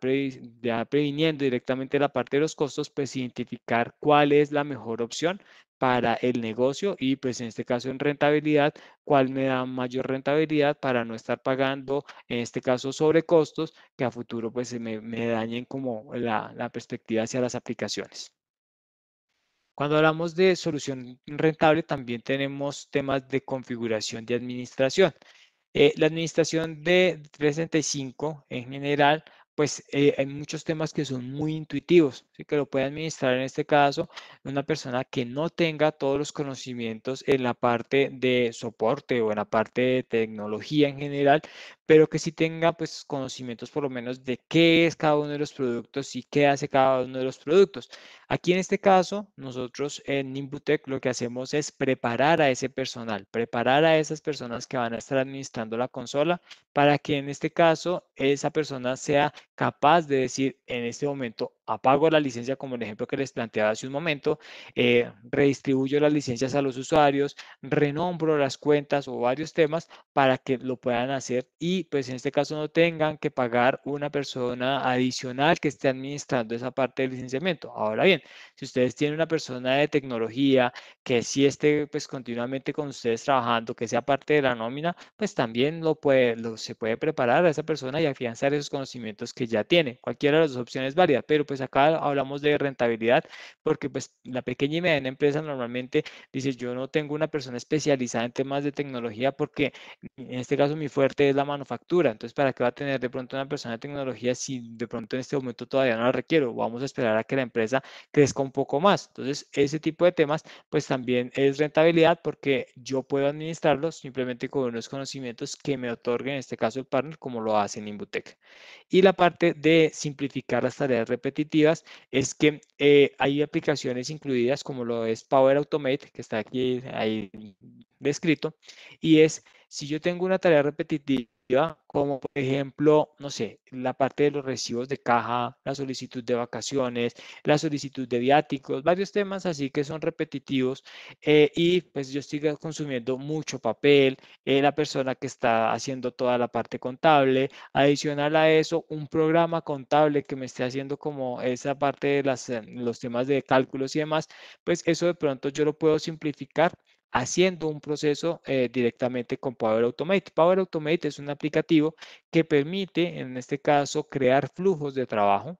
ya previniendo directamente la parte de los costos, pues identificar cuál cuál es la mejor opción para el negocio y pues en este caso en rentabilidad, cuál me da mayor rentabilidad para no estar pagando en este caso sobre costos que a futuro pues me, me dañen como la, perspectiva hacia las aplicaciones. Cuando hablamos de solución rentable, también tenemos temas de configuración de administración. Eh, la administración de 365 en general pues eh, hay muchos temas que son muy intuitivos, ¿sí? que lo puede administrar en este caso una persona que no tenga todos los conocimientos en la parte de soporte o en la parte de tecnología en general, pero que sí tenga pues conocimientos por lo menos de qué es cada uno de los productos y qué hace cada uno de los productos. Aquí en este caso, nosotros en Nimbutec lo que hacemos es preparar a ese personal, preparar a esas personas que van a estar administrando la consola para que en este caso esa persona sea capaz de decir en este momento apago la licencia como el ejemplo que les planteaba hace un momento, eh, redistribuyo las licencias a los usuarios, renombro las cuentas o varios temas para que lo puedan hacer y pues en este caso no tengan que pagar una persona adicional que esté administrando esa parte del licenciamiento. Ahora bien, si ustedes tienen una persona de tecnología que sí esté pues continuamente con ustedes trabajando, que sea parte de la nómina, pues también lo puede, lo, se puede preparar a esa persona y afianzar esos conocimientos que ya tiene. Cualquiera de las dos opciones es válida, pero pues acá hablamos de rentabilidad porque pues la pequeña y mediana empresa normalmente dice yo no tengo una persona especializada en temas de tecnología porque en este caso mi fuerte es la manufactura. Entonces, ¿para qué va a tener de pronto una persona de tecnología si de pronto en este momento todavía no la requiero? Vamos a esperar a que la empresa crezca un poco más. Entonces, ese tipo de temas pues también es rentabilidad porque yo puedo administrarlos simplemente con unos conocimientos que me otorguen, en este caso el partner, como lo hace en Inbutec. Y la parte de simplificar las tareas repetitivas es que eh, hay aplicaciones incluidas como lo es Power Automate, que está aquí ahí descrito, y es si yo tengo una tarea repetitiva como por ejemplo, no sé, la parte de los recibos de caja, la solicitud de vacaciones, la solicitud de viáticos, varios temas así que son repetitivos eh, y pues yo estoy consumiendo mucho papel, eh, la persona que está haciendo toda la parte contable, adicional a eso, un programa contable que me esté haciendo como esa parte de las, los temas de cálculos y demás, pues eso de pronto yo lo puedo simplificar haciendo un proceso eh, directamente con Power Automate. Power Automate es un aplicativo que permite, en este caso, crear flujos de trabajo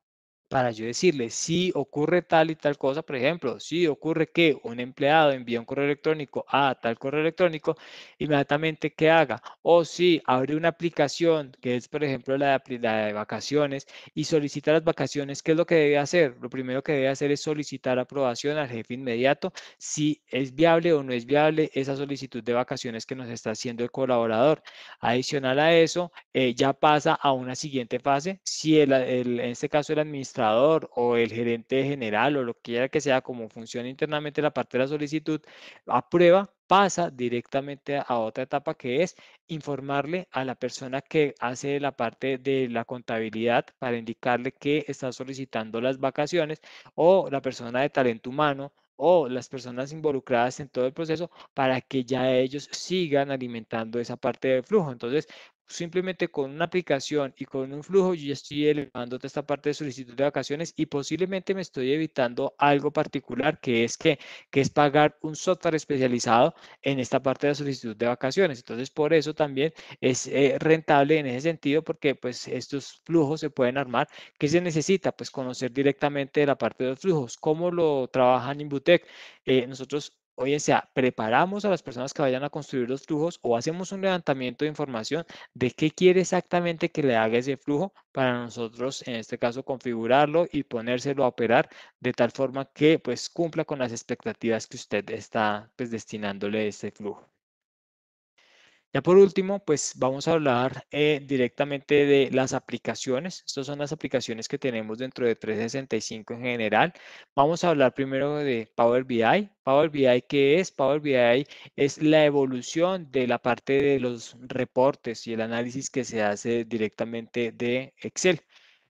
para yo decirle si ocurre tal y tal cosa, por ejemplo, si ocurre que un empleado envía un correo electrónico a tal correo electrónico, inmediatamente que haga, o si abre una aplicación que es, por ejemplo, la de, de, vacaciones y solicita las vacaciones, ¿qué es lo que debe hacer? Lo primero que debe hacer es solicitar aprobación al jefe inmediato si es viable o no es viable esa solicitud de vacaciones que nos está haciendo el colaborador. Adicional a eso, eh, ya pasa a una siguiente fase, si en este caso el administrador o el gerente general o lo que quiera que sea, como funciona internamente la parte de la solicitud, aprueba, pasa directamente a otra etapa que es informarle a la persona que hace la parte de la contabilidad para indicarle que está solicitando las vacaciones o la persona de talento humano o las personas involucradas en todo el proceso para que ya ellos sigan alimentando esa parte del flujo. Entonces, simplemente con una aplicación y con un flujo, yo estoy elevando esta parte de solicitud de vacaciones y posiblemente me estoy evitando algo particular que es que, que es pagar un software especializado en esta parte de solicitud de vacaciones. Entonces, por eso también es eh, rentable en ese sentido porque pues estos flujos se pueden armar. ¿Qué se necesita? Pues conocer directamente la parte de los flujos. ¿Cómo lo trabajan en Butec? Eh, nosotros Oye, sea, preparamos a las personas que vayan a construir los flujos o hacemos un levantamiento de información de qué quiere exactamente que le haga ese flujo para nosotros, en este caso, configurarlo y ponérselo a operar de tal forma que pues cumpla con las expectativas que usted está pues destinándole a flujo. Ya por último, pues vamos a hablar eh, directamente de las aplicaciones. Estas son las aplicaciones que tenemos dentro de 365 en general. Vamos a hablar primero de Power BI. Power BI, ¿qué es? Power BI es la evolución de la parte de los reportes y el análisis que se hace directamente de Excel.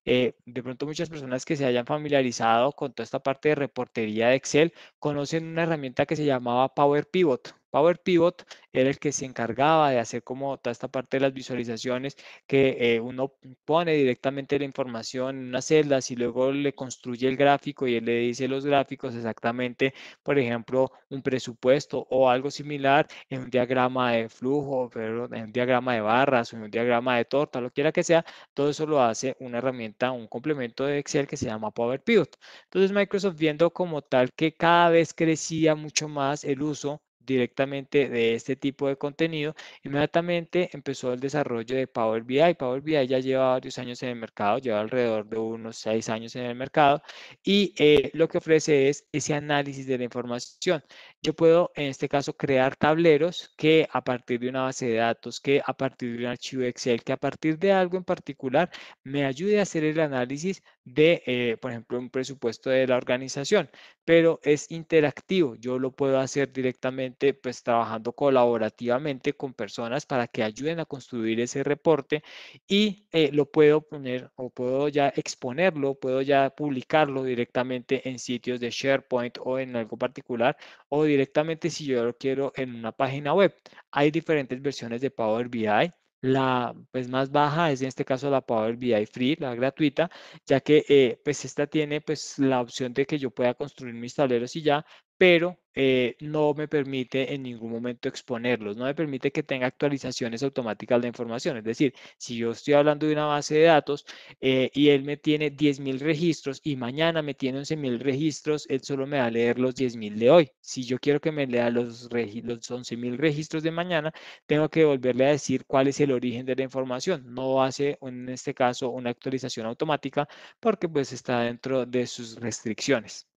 Eh, de pronto muchas personas que se hayan familiarizado con toda esta parte de reportería de Excel conocen una herramienta que se llamaba Power Pivot. Power Pivot era el que se encargaba de hacer como toda esta parte de las visualizaciones que eh, uno pone directamente la información en unas celdas y luego le construye el gráfico y él le dice los gráficos exactamente, por ejemplo, un presupuesto o algo similar en un diagrama de flujo, pero en un diagrama de barras, o en un diagrama de torta, lo quiera que sea, todo eso lo hace una herramienta, un complemento de Excel que se llama Power Pivot. Entonces Microsoft viendo como tal que cada vez crecía mucho más el uso directamente de este tipo de contenido, inmediatamente empezó el desarrollo de Power BI. Power BI ya lleva varios años en el mercado, lleva alrededor de unos seis años en el mercado y eh, lo que ofrece es ese análisis de la información. Yo puedo, en este caso, crear tableros que a partir de una base de datos, que a partir de un archivo Excel, que a partir de algo en particular me ayude a hacer el análisis de, eh, por ejemplo, un presupuesto de la organización, pero es interactivo. Yo lo puedo hacer directamente pues trabajando colaborativamente con personas para que ayuden a construir ese reporte y eh, lo puedo poner o puedo ya exponerlo, puedo ya publicarlo directamente en sitios de SharePoint o en algo particular o directamente si yo lo quiero en una página web. Hay diferentes versiones de Power BI. La pues, más baja es en este caso la Power BI Free, la gratuita, ya que eh, pues esta tiene pues la opción de que yo pueda construir mis tableros y ya, pero eh, no me permite en ningún momento exponerlos, no me permite que tenga actualizaciones automáticas de información. Es decir, si yo estoy hablando de una base de datos eh, y él me tiene 10.000 registros y mañana me tiene 11.000 registros, él solo me va a leer los 10.000 de hoy. Si yo quiero que me lea los, 11.000 registros de mañana, tengo que volverle a decir cuál es el origen de la información. No hace en este caso una actualización automática porque pues está dentro de sus restricciones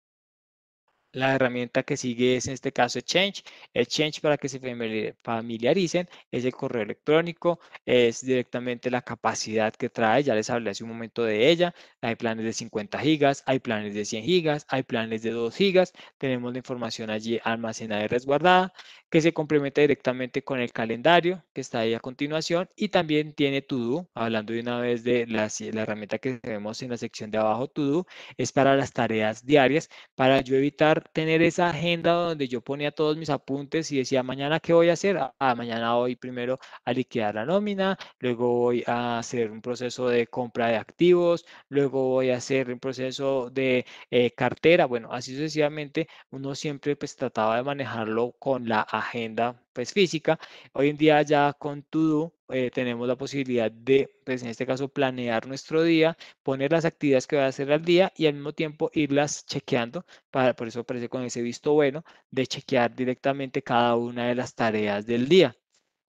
la herramienta que sigue es en este caso Exchange. Exchange, para que se familiaricen, es el correo electrónico, es directamente la capacidad que trae, ya les hablé hace un momento de ella. Hay planes de 50 gigas, hay planes de 100 gigas, hay planes de 2 gigas. Tenemos la información allí almacenada y resguardada, que se complementa directamente con el calendario que está ahí a continuación. Y también tiene Todo, hablando de una vez de la, herramienta que tenemos en la sección de abajo, Todo, es para las tareas diarias, para yo evitar tener esa agenda donde yo ponía todos mis apuntes y decía, mañana qué voy a hacer. Ah, ah, mañana voy primero a liquidar la nómina, luego voy a hacer un proceso de compra de activos, luego voy a hacer un proceso de eh, cartera. Bueno, así sucesivamente, uno siempre pues trataba de manejarlo con la agenda pues física. Hoy en día ya con Todo eh, tenemos la posibilidad de, pues en este caso, planear nuestro día, poner las actividades que voy a hacer al día y al mismo tiempo irlas chequeando. Para, por eso aparece con ese visto bueno de chequear directamente cada una de las tareas del día.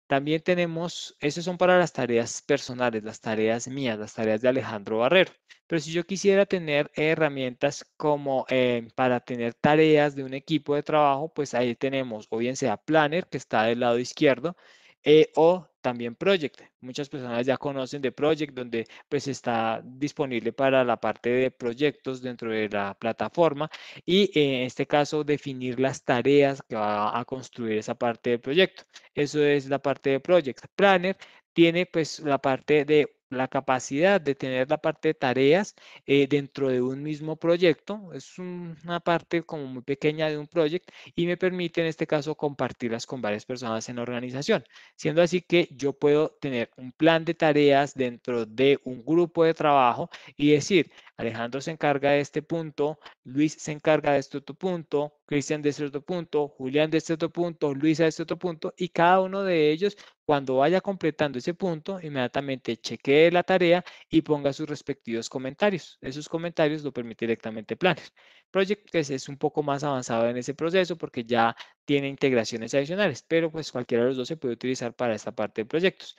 También tenemos, esos son para las tareas personales, las tareas mías, las tareas de Alejandro Barrero. Pero si yo quisiera tener herramientas como eh, para tener tareas de un equipo de trabajo, pues ahí tenemos, o bien sea Planner, que está del lado izquierdo, eh, o también Project. Muchas personas ya conocen de Project, donde pues está disponible para la parte de proyectos dentro de la plataforma y eh, en este caso definir las tareas que va a construir esa parte del proyecto. Eso es la parte de Project. Planner tiene pues la parte de la capacidad de tener la parte de tareas eh, dentro de un mismo proyecto. Es una parte como muy pequeña de un proyecto y me permite en este caso compartirlas con varias personas en la organización. Siendo así que yo puedo tener un plan de tareas dentro de un grupo de trabajo y decir, Alejandro se encarga de este punto, Luis se encarga de este otro punto, Cristian de este otro punto, Julián de este otro punto, Luisa de este otro punto y cada uno de ellos cuando vaya completando ese punto inmediatamente chequea la tarea y ponga sus respectivos comentarios. Esos comentarios lo permite directamente Planner. Project que pues es un poco más avanzado en ese proceso porque ya tiene integraciones adicionales, pero pues cualquiera de los dos se puede utilizar para esta parte de proyectos.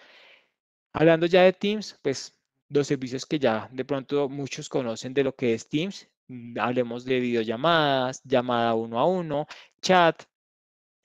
Hablando ya de Teams, pues dos servicios que ya de pronto muchos conocen de lo que es Teams, mm, hablemos de videollamadas, llamada uno a uno, chat,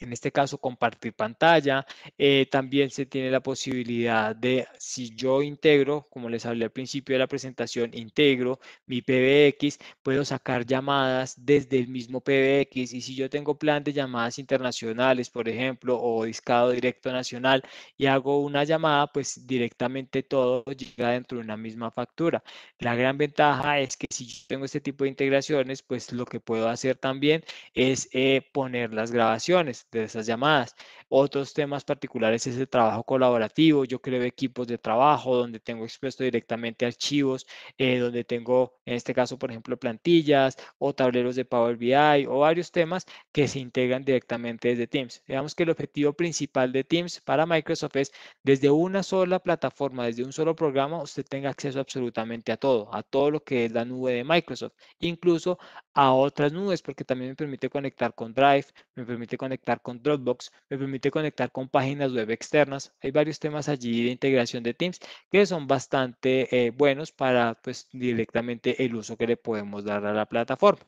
en este caso compartir pantalla. Eh, también se tiene la posibilidad de, si yo integro, como les hablé al principio de la presentación, integro mi PBX, puedo sacar llamadas desde el mismo PBX y si yo tengo plan de llamadas internacionales, por ejemplo, o discado directo nacional y hago una llamada, pues directamente todo llega dentro de una misma factura. La gran ventaja es que si yo tengo este tipo de integraciones, pues lo que puedo hacer también es eh, poner las grabaciones de esas llamadas. Otros temas particulares es el trabajo colaborativo. Yo creo equipos de trabajo donde tengo expuesto directamente archivos, eh, donde tengo, en este caso, por ejemplo, plantillas o tableros de Power BI o varios temas que se integran directamente desde Teams. Digamos que el objetivo principal de Teams para Microsoft es desde una sola plataforma, desde un solo programa, usted tenga acceso absolutamente a todo, a todo lo que es la nube de Microsoft, incluso a otras nubes, porque también me permite conectar con Drive, me permite conectar con Dropbox, me permite conectar con páginas web externas. Hay varios temas allí de integración de Teams que son bastante eh, buenos para pues directamente el uso que le podemos dar a la plataforma.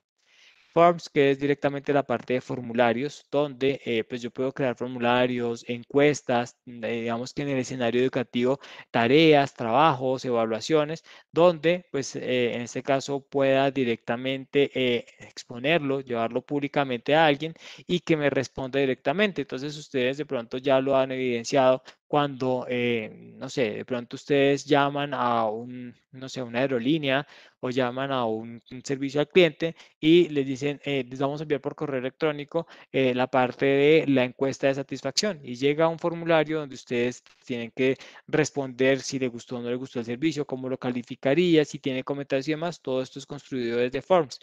Forms, que es directamente la parte de formularios, donde eh, pues yo puedo crear formularios, encuestas, eh, digamos que en el escenario educativo, tareas, trabajos, evaluaciones, donde pues eh, en este caso pueda directamente exponerlo, llevarlo públicamente a alguien y que me responda directamente. Entonces ustedes de pronto ya lo han evidenciado cuando, eh, no sé, de pronto ustedes llaman a un, no sé, una aerolínea o llaman a un, servicio al cliente y les dicen, eh, les vamos a enviar por correo electrónico eh, la parte de la encuesta de satisfacción y llega un formulario donde ustedes tienen que responder si le gustó o no le gustó el servicio, cómo lo calificaría, si tiene comentarios y demás, todo esto es construido desde Forms.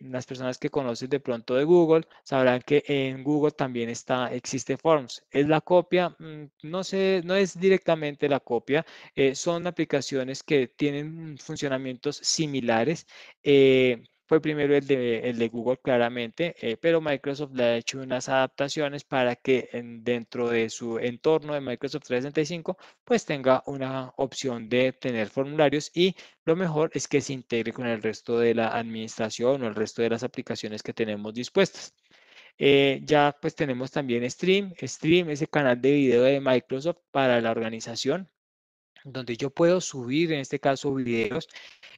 las personas que conocen de pronto de Google sabrán que en Google también está, existe Forms. ¿Es la copia? Mm, no no, es directamente la copia, eh, son aplicaciones que tienen funcionamientos similares. Eh, fue primero el de, el de Google claramente, eh, pero Microsoft le ha hecho unas adaptaciones para que dentro de su entorno de Microsoft 365 pues tenga una opción de tener formularios y lo mejor es que se integre con el resto de la administración o el resto de las aplicaciones que tenemos dispuestas. Eh, ya pues tenemos también Stream, Stream, ese canal de video de Microsoft para la organización, donde yo puedo subir, en este caso, videos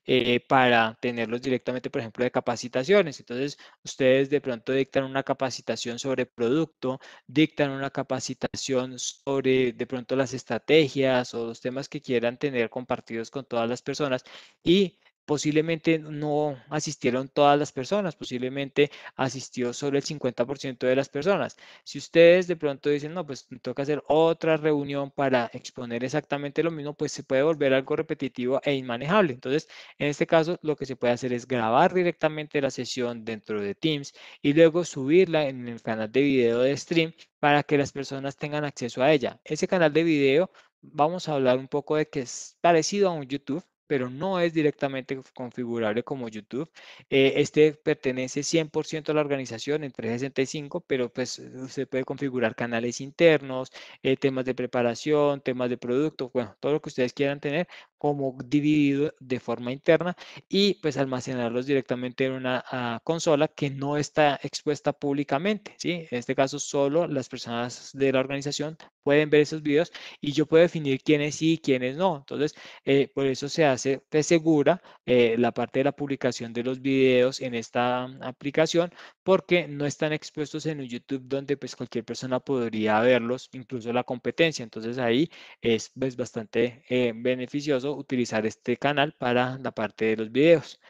eh, para tenerlos directamente, por ejemplo, de capacitaciones. Entonces, ustedes de pronto dictan una capacitación sobre producto, dictan una capacitación sobre de pronto las estrategias o los temas que quieran tener compartidos con todas las personas y posiblemente no asistieron todas las personas, posiblemente asistió solo el 50% de las personas. Si ustedes de pronto dicen, no, pues me toca hacer otra reunión para exponer exactamente lo mismo, pues se puede volver algo repetitivo e inmanejable. Entonces, en este caso, lo que se puede hacer es grabar directamente la sesión dentro de Teams y luego subirla en el canal de video de stream para que las personas tengan acceso a ella. Ese canal de video, vamos a hablar un poco de que es parecido a un YouTube, pero no es directamente configurable como YouTube. Eh, este pertenece 100% a la organización en 365, pero pues se puede configurar canales internos, eh, temas de preparación, temas de producto, bueno, todo lo que ustedes quieran tener como dividido de forma interna y pues almacenarlos directamente en una ah, consola que no está expuesta públicamente, ¿sí? En este caso solo las personas de la organización pueden ver esos videos y yo puedo definir quiénes sí y quiénes no. Entonces, eh, por eso se hace te segura eh, la parte de la publicación de los videos en esta mm, aplicación porque no están expuestos en YouTube donde pues cualquier persona podría verlos, incluso la competencia. Entonces ahí es pues, bastante eh, beneficioso utilizar este canal para la parte de los videos.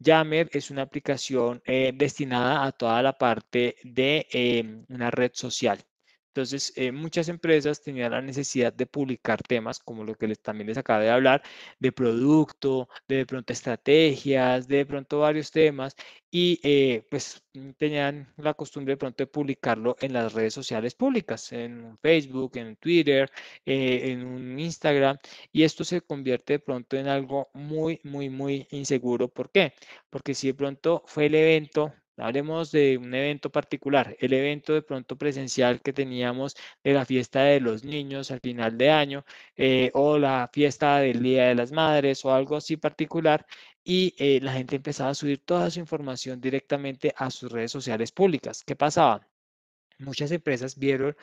Yammer es una aplicación eh, destinada a toda la parte de em, una red social. Entonces, eh, muchas empresas tenían la necesidad de publicar temas como lo que les, también les acabo de hablar, de producto, de, pronto estrategias, de, pronto varios temas, y eh, pues mm, tenían la costumbre de pronto de publicarlo en las redes sociales públicas, en Facebook, en Twitter, eh, en un Instagram, y esto se convierte de pronto en algo muy, muy, muy inseguro. ¿Por qué? Porque si de pronto fue el evento Hablemos de un evento particular, el evento de pronto presencial que teníamos de la fiesta de los niños al final de año eh, o la fiesta del Día de las Madres o algo así particular y eh, la gente empezaba a subir toda su información directamente a sus redes sociales públicas. ¿Qué pasaba? Muchas empresas vieron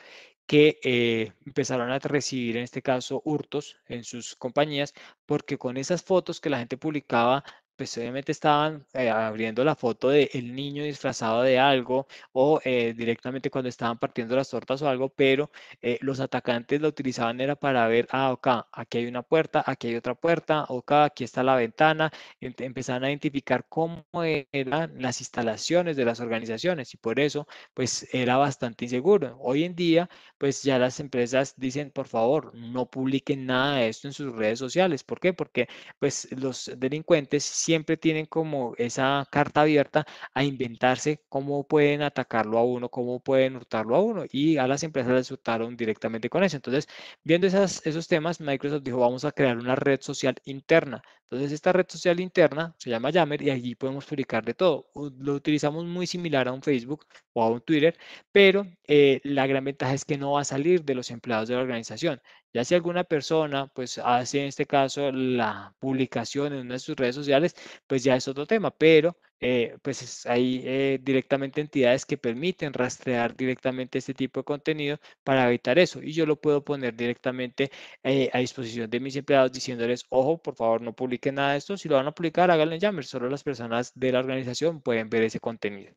que eh, empezaron a recibir, en este caso, hurtos en sus compañías, porque con esas fotos que la gente publicaba pues obviamente estaban eh, abriendo la foto del el niño disfrazado de algo o eh, directamente cuando estaban partiendo las tortas o algo, pero eh, los atacantes lo utilizaban era para ver, ah, acá, aquí hay una puerta, aquí hay otra puerta, acá, aquí está la ventana, em, empezaban a identificar cómo eran las instalaciones de las organizaciones y por eso pues era bastante inseguro. Hoy en día pues ya las empresas dicen, por favor, no publiquen nada de esto en sus redes sociales. ¿Por qué? Porque pues los delincuentes siempre tienen como esa carta abierta a inventarse cómo pueden atacarlo a uno, cómo pueden hurtarlo a uno y a las empresas les hurtaron directamente con eso. Entonces, viendo esos temas, Microsoft dijo, vamos a crear una red social interna. Entonces, esta red social interna se llama Yammer y allí podemos publicar de todo. Lo utilizamos muy similar a un Facebook o a un Twitter, pero eh, la gran ventaja es que no va a salir de los empleados de la organización, ya si alguna persona pues hace en este caso la publicación en una de sus redes sociales, pues ya es otro tema, pero eh, pues hay eh, directamente entidades que permiten rastrear directamente este tipo de contenido para evitar eso. Y yo lo puedo poner directamente eh, a disposición de mis empleados diciéndoles, ojo, por favor, no publiquen nada de esto. Si lo van a publicar, háganlo en Yammer. Solo las personas de la organización pueden ver ese contenido.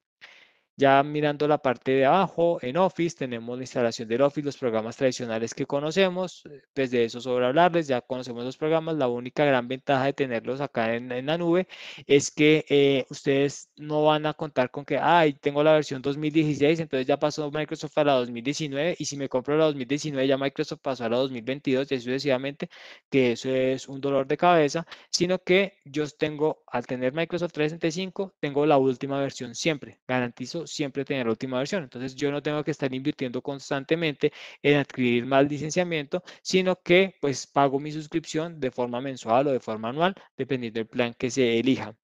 Ya mirando la parte de abajo, en Office tenemos la instalación del Office, los programas tradicionales que conocemos, eh, pues eso sobre hablarles, ya conocemos los programas, la única gran ventaja de tenerlos acá en, la nube es que eh, ustedes no van a contar con que, ay, tengo la versión 2016, entonces ya pasó Microsoft a la 2019 y si me compro la 2019 ya Microsoft pasó a la 2022 y así sucesivamente, que eso es un dolor de cabeza, sino que yo tengo, al tener Microsoft 365, tengo la última versión siempre, garantizo siempre tener la última versión. Entonces yo no tengo que estar invirtiendo constantemente en adquirir más licenciamiento, sino que pues pago mi suscripción de forma mensual o de forma anual, dependiendo del plan que se elija.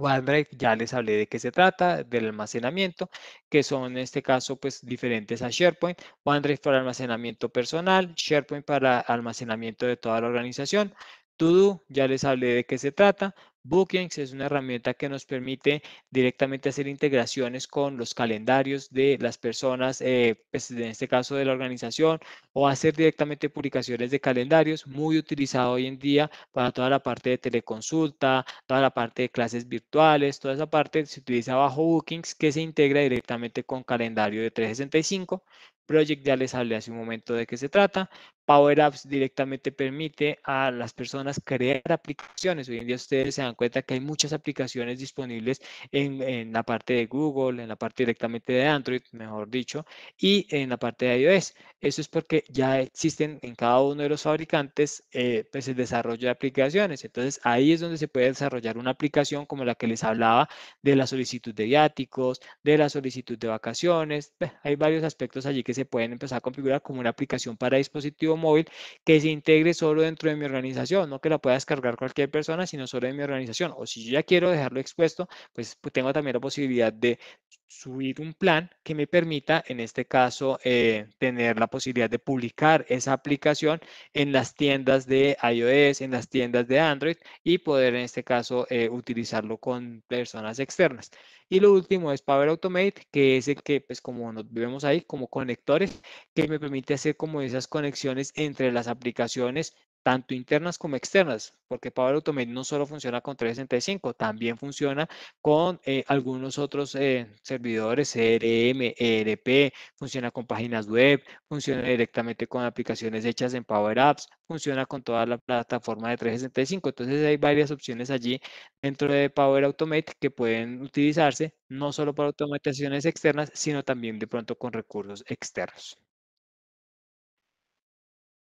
OneDrive, ya les hablé de qué se trata, del almacenamiento, que son en este caso pues diferentes a SharePoint. OneDrive para almacenamiento personal, SharePoint para almacenamiento de toda la organización, todo ya les hablé de qué se trata. Bookings es una herramienta que nos permite directamente hacer integraciones con los calendarios de las personas, eh, pues, en este caso de la organización, o hacer directamente publicaciones de calendarios, muy utilizado hoy en día para toda la parte de teleconsulta, toda la parte de clases virtuales, toda esa parte se utiliza bajo Bookings que se integra directamente con calendario de 365. Project ya les hablé hace un momento de qué se trata. Power Apps directamente permite a las personas crear aplicaciones. Hoy en día ustedes se dan cuenta que hay muchas aplicaciones disponibles en, la parte de Google, en la parte directamente de Android, mejor dicho, y en la parte de iOS. Eso es porque ya existen en cada uno de los fabricantes eh, pues, el desarrollo de aplicaciones. Entonces ahí es donde se puede desarrollar una aplicación como la que les hablaba de la solicitud de viáticos, de la solicitud de vacaciones. hay varios aspectos allí que se pueden empezar a configurar como una aplicación para dispositivo móvil que se integre solo dentro de mi organización, no que la pueda descargar cualquier persona, sino solo de mi organización. O si yo ya quiero dejarlo expuesto, pues, pues tengo también la posibilidad de subir un plan que me permita, en este caso, eh, tener la posibilidad de publicar esa aplicación en las tiendas de iOS, en las tiendas de Android y poder, en este caso, eh, utilizarlo con personas externas. Y lo último es Power Automate, que es el que, pues como nos vemos ahí, como conectores, que me permite hacer como esas conexiones entre las aplicaciones tanto internas como externas, porque Power Automate no solo funciona con 365, también funciona con eh, algunos otros eh, servidores, CRM, ERP, funciona con páginas web, funciona directamente con aplicaciones hechas en Power Apps, funciona con toda la plataforma de 365. Entonces hay varias opciones allí dentro de Power Automate que pueden utilizarse no solo para automatizaciones externas, sino también de pronto con recursos externos.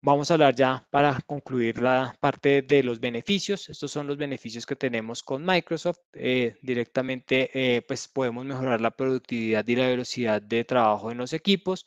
Vamos a hablar ya para concluir la parte de los beneficios. Estos son los beneficios que tenemos con Microsoft. Eh, directamente, eh, pues podemos mejorar la productividad y la velocidad de trabajo en los equipos,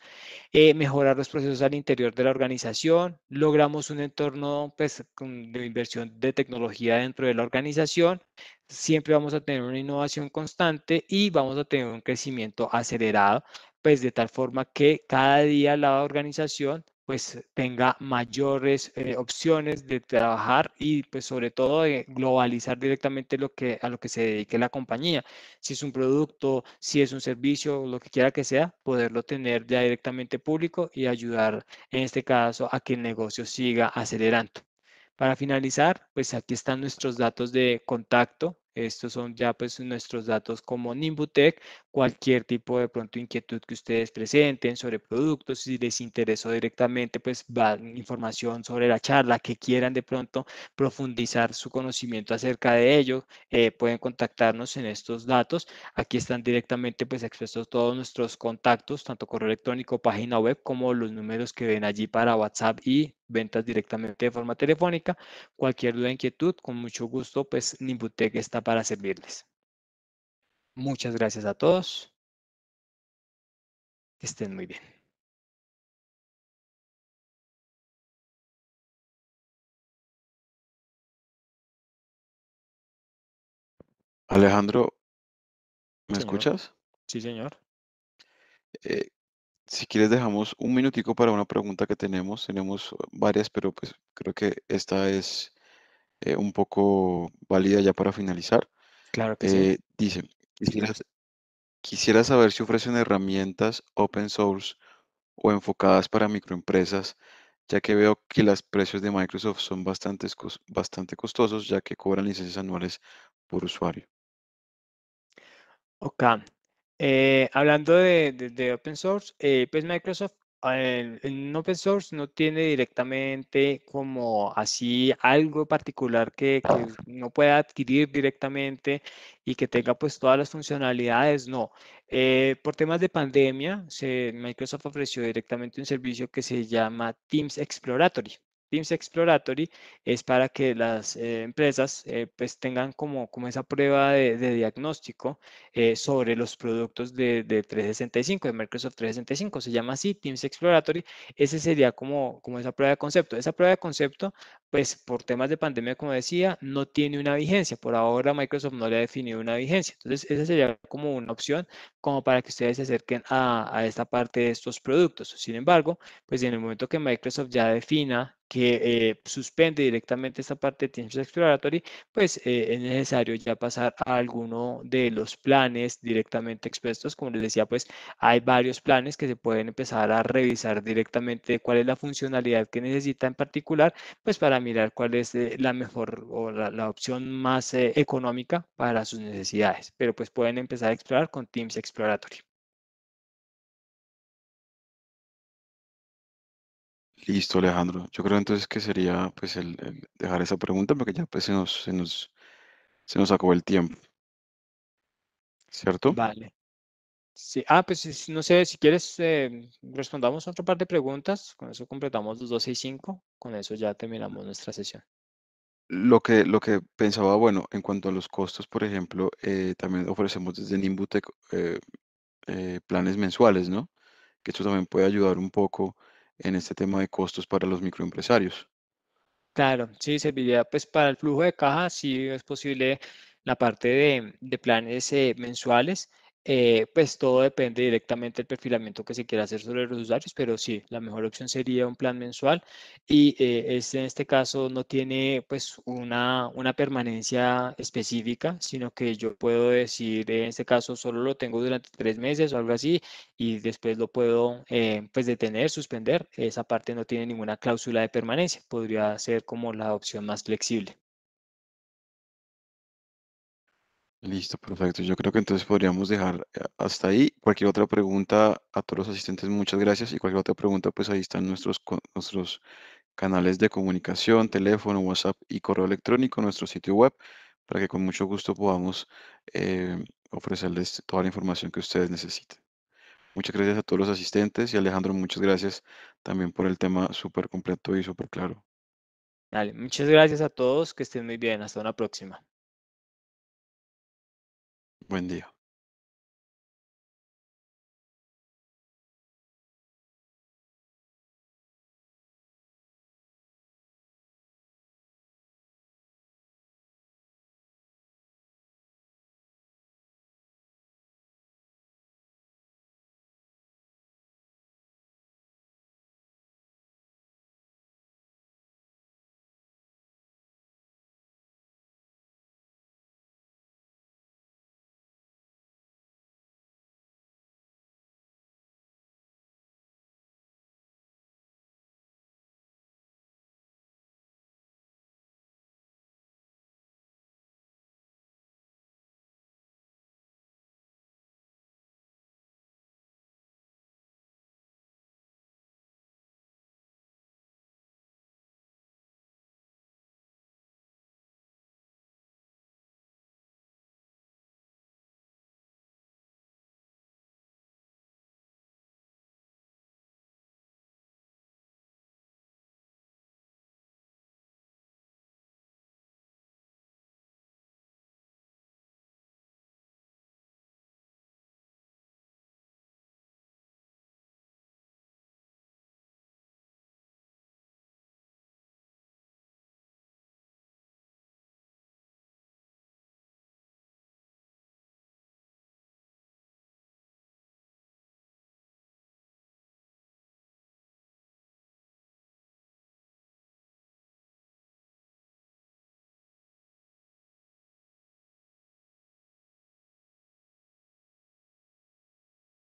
eh, mejorar los procesos al interior de la organización, logramos un entorno pues, de inversión de tecnología dentro de la organización, siempre vamos a tener una innovación constante y vamos a tener un crecimiento acelerado, pues de tal forma que cada día la organización pues tenga mayores eh, opciones de trabajar y pues sobre todo de globalizar directamente lo que, a lo que se dedique la compañía. Si es un producto, si es un servicio, lo que quiera que sea, poderlo tener ya directamente público y ayudar en este caso a que el negocio siga acelerando. Para finalizar, pues aquí están nuestros datos de contacto estos son ya pues nuestros datos como Nimbutec, cualquier tipo de pronto inquietud que ustedes presenten sobre productos, si les interesó directamente pues va información sobre la charla, que quieran de pronto profundizar su conocimiento acerca de ello, eh, pueden contactarnos en estos datos. Aquí están directamente pues expuestos todos nuestros contactos, tanto correo electrónico, página web, como los números que ven allí para WhatsApp y ventas directamente de forma telefónica. Cualquier duda, inquietud, con mucho gusto, pues Nimbutec está para servirles. Muchas gracias a todos. Que estén muy bien. Alejandro, ¿me escuchas? Sí, señor. Eh, si quieres dejamos un minutico para una pregunta que tenemos. Tenemos varias, pero pues creo que esta es eh, un poco válida ya para finalizar. Claro que sí. Eh, dice, quisiera, saber si ofrecen herramientas open source o enfocadas para microempresas, ya que veo que los precios de Microsoft son bastante, bastante costosos, ya que cobran licencias anuales por usuario. Ok, eh, hablando de, open source, eh, pues Microsoft en open source no tiene directamente como así algo particular que, que, no pueda adquirir directamente y que tenga pues todas las funcionalidades, no. Eh, por temas de pandemia, se, Microsoft ofreció directamente un servicio que se llama Teams Exploratory. Teams Exploratory es para que las eh, empresas eh, pues tengan como, como esa prueba de, diagnóstico eh, sobre los productos de, 365, de Microsoft 365. Se llama así Teams Exploratory. Ese sería como, como esa prueba de concepto. Esa prueba de concepto, pues por temas de pandemia, como decía, no tiene una vigencia. Por ahora Microsoft no le ha definido una vigencia. Entonces, esa sería como una opción como para que ustedes se acerquen a, a esta parte de estos productos. Sin embargo, pues en el momento que Microsoft ya defina que eh, suspende directamente esta parte de Teams Exploratory, pues eh, es necesario ya pasar a alguno de los planes directamente expuestos. Como les decía, pues hay varios planes que se pueden empezar a revisar directamente cuál es la funcionalidad que necesita en particular, pues para mirar cuál es eh, la mejor o la, la opción más económica para sus necesidades. Pero pues pueden empezar a explorar con Teams Exploratory. Listo, Alejandro. Yo creo entonces que sería pues el, dejar esa pregunta porque ya pues se nos, se nos, acabó el tiempo, ¿cierto? Vale. Sí. Ah, pues no sé, si quieres eh, respondamos otro par de preguntas, con eso completamos los 12 y 5, con eso ya terminamos nuestra sesión. Lo que, lo que pensaba, bueno, en cuanto a los costos, por ejemplo, eh, también ofrecemos desde Nimbutec eh, eh, planes mensuales, ¿no? Que esto también puede ayudar un poco en este tema de costos para los microempresarios. Claro, sí, serviría pues para el flujo de caja, si es posible la parte de, planes eh, mensuales eh, pues todo depende directamente del perfilamiento que se quiera hacer sobre los usuarios, pero sí, la mejor opción sería un plan mensual y eh, este, en este caso no tiene pues una, una permanencia específica, sino que yo puedo decir en este caso solo lo tengo durante tres meses o algo así y después lo puedo eh, pues detener, suspender. Esa parte no tiene ninguna cláusula de permanencia, podría ser como la opción más flexible. Listo, perfecto. Yo creo que entonces podríamos dejar eh, hasta ahí. Cualquier otra pregunta a todos los asistentes, muchas gracias. Y cualquier otra pregunta, pues ahí están nuestros, nuestros canales de comunicación, teléfono, WhatsApp y correo electrónico, nuestro sitio web, para que con mucho gusto podamos eh, ofrecerles toda la información que ustedes necesiten. Muchas gracias a todos los asistentes y Alejandro, muchas gracias también por el tema súper completo y súper claro. Dale, muchas gracias a todos, que estén muy bien, hasta una próxima. Buen día.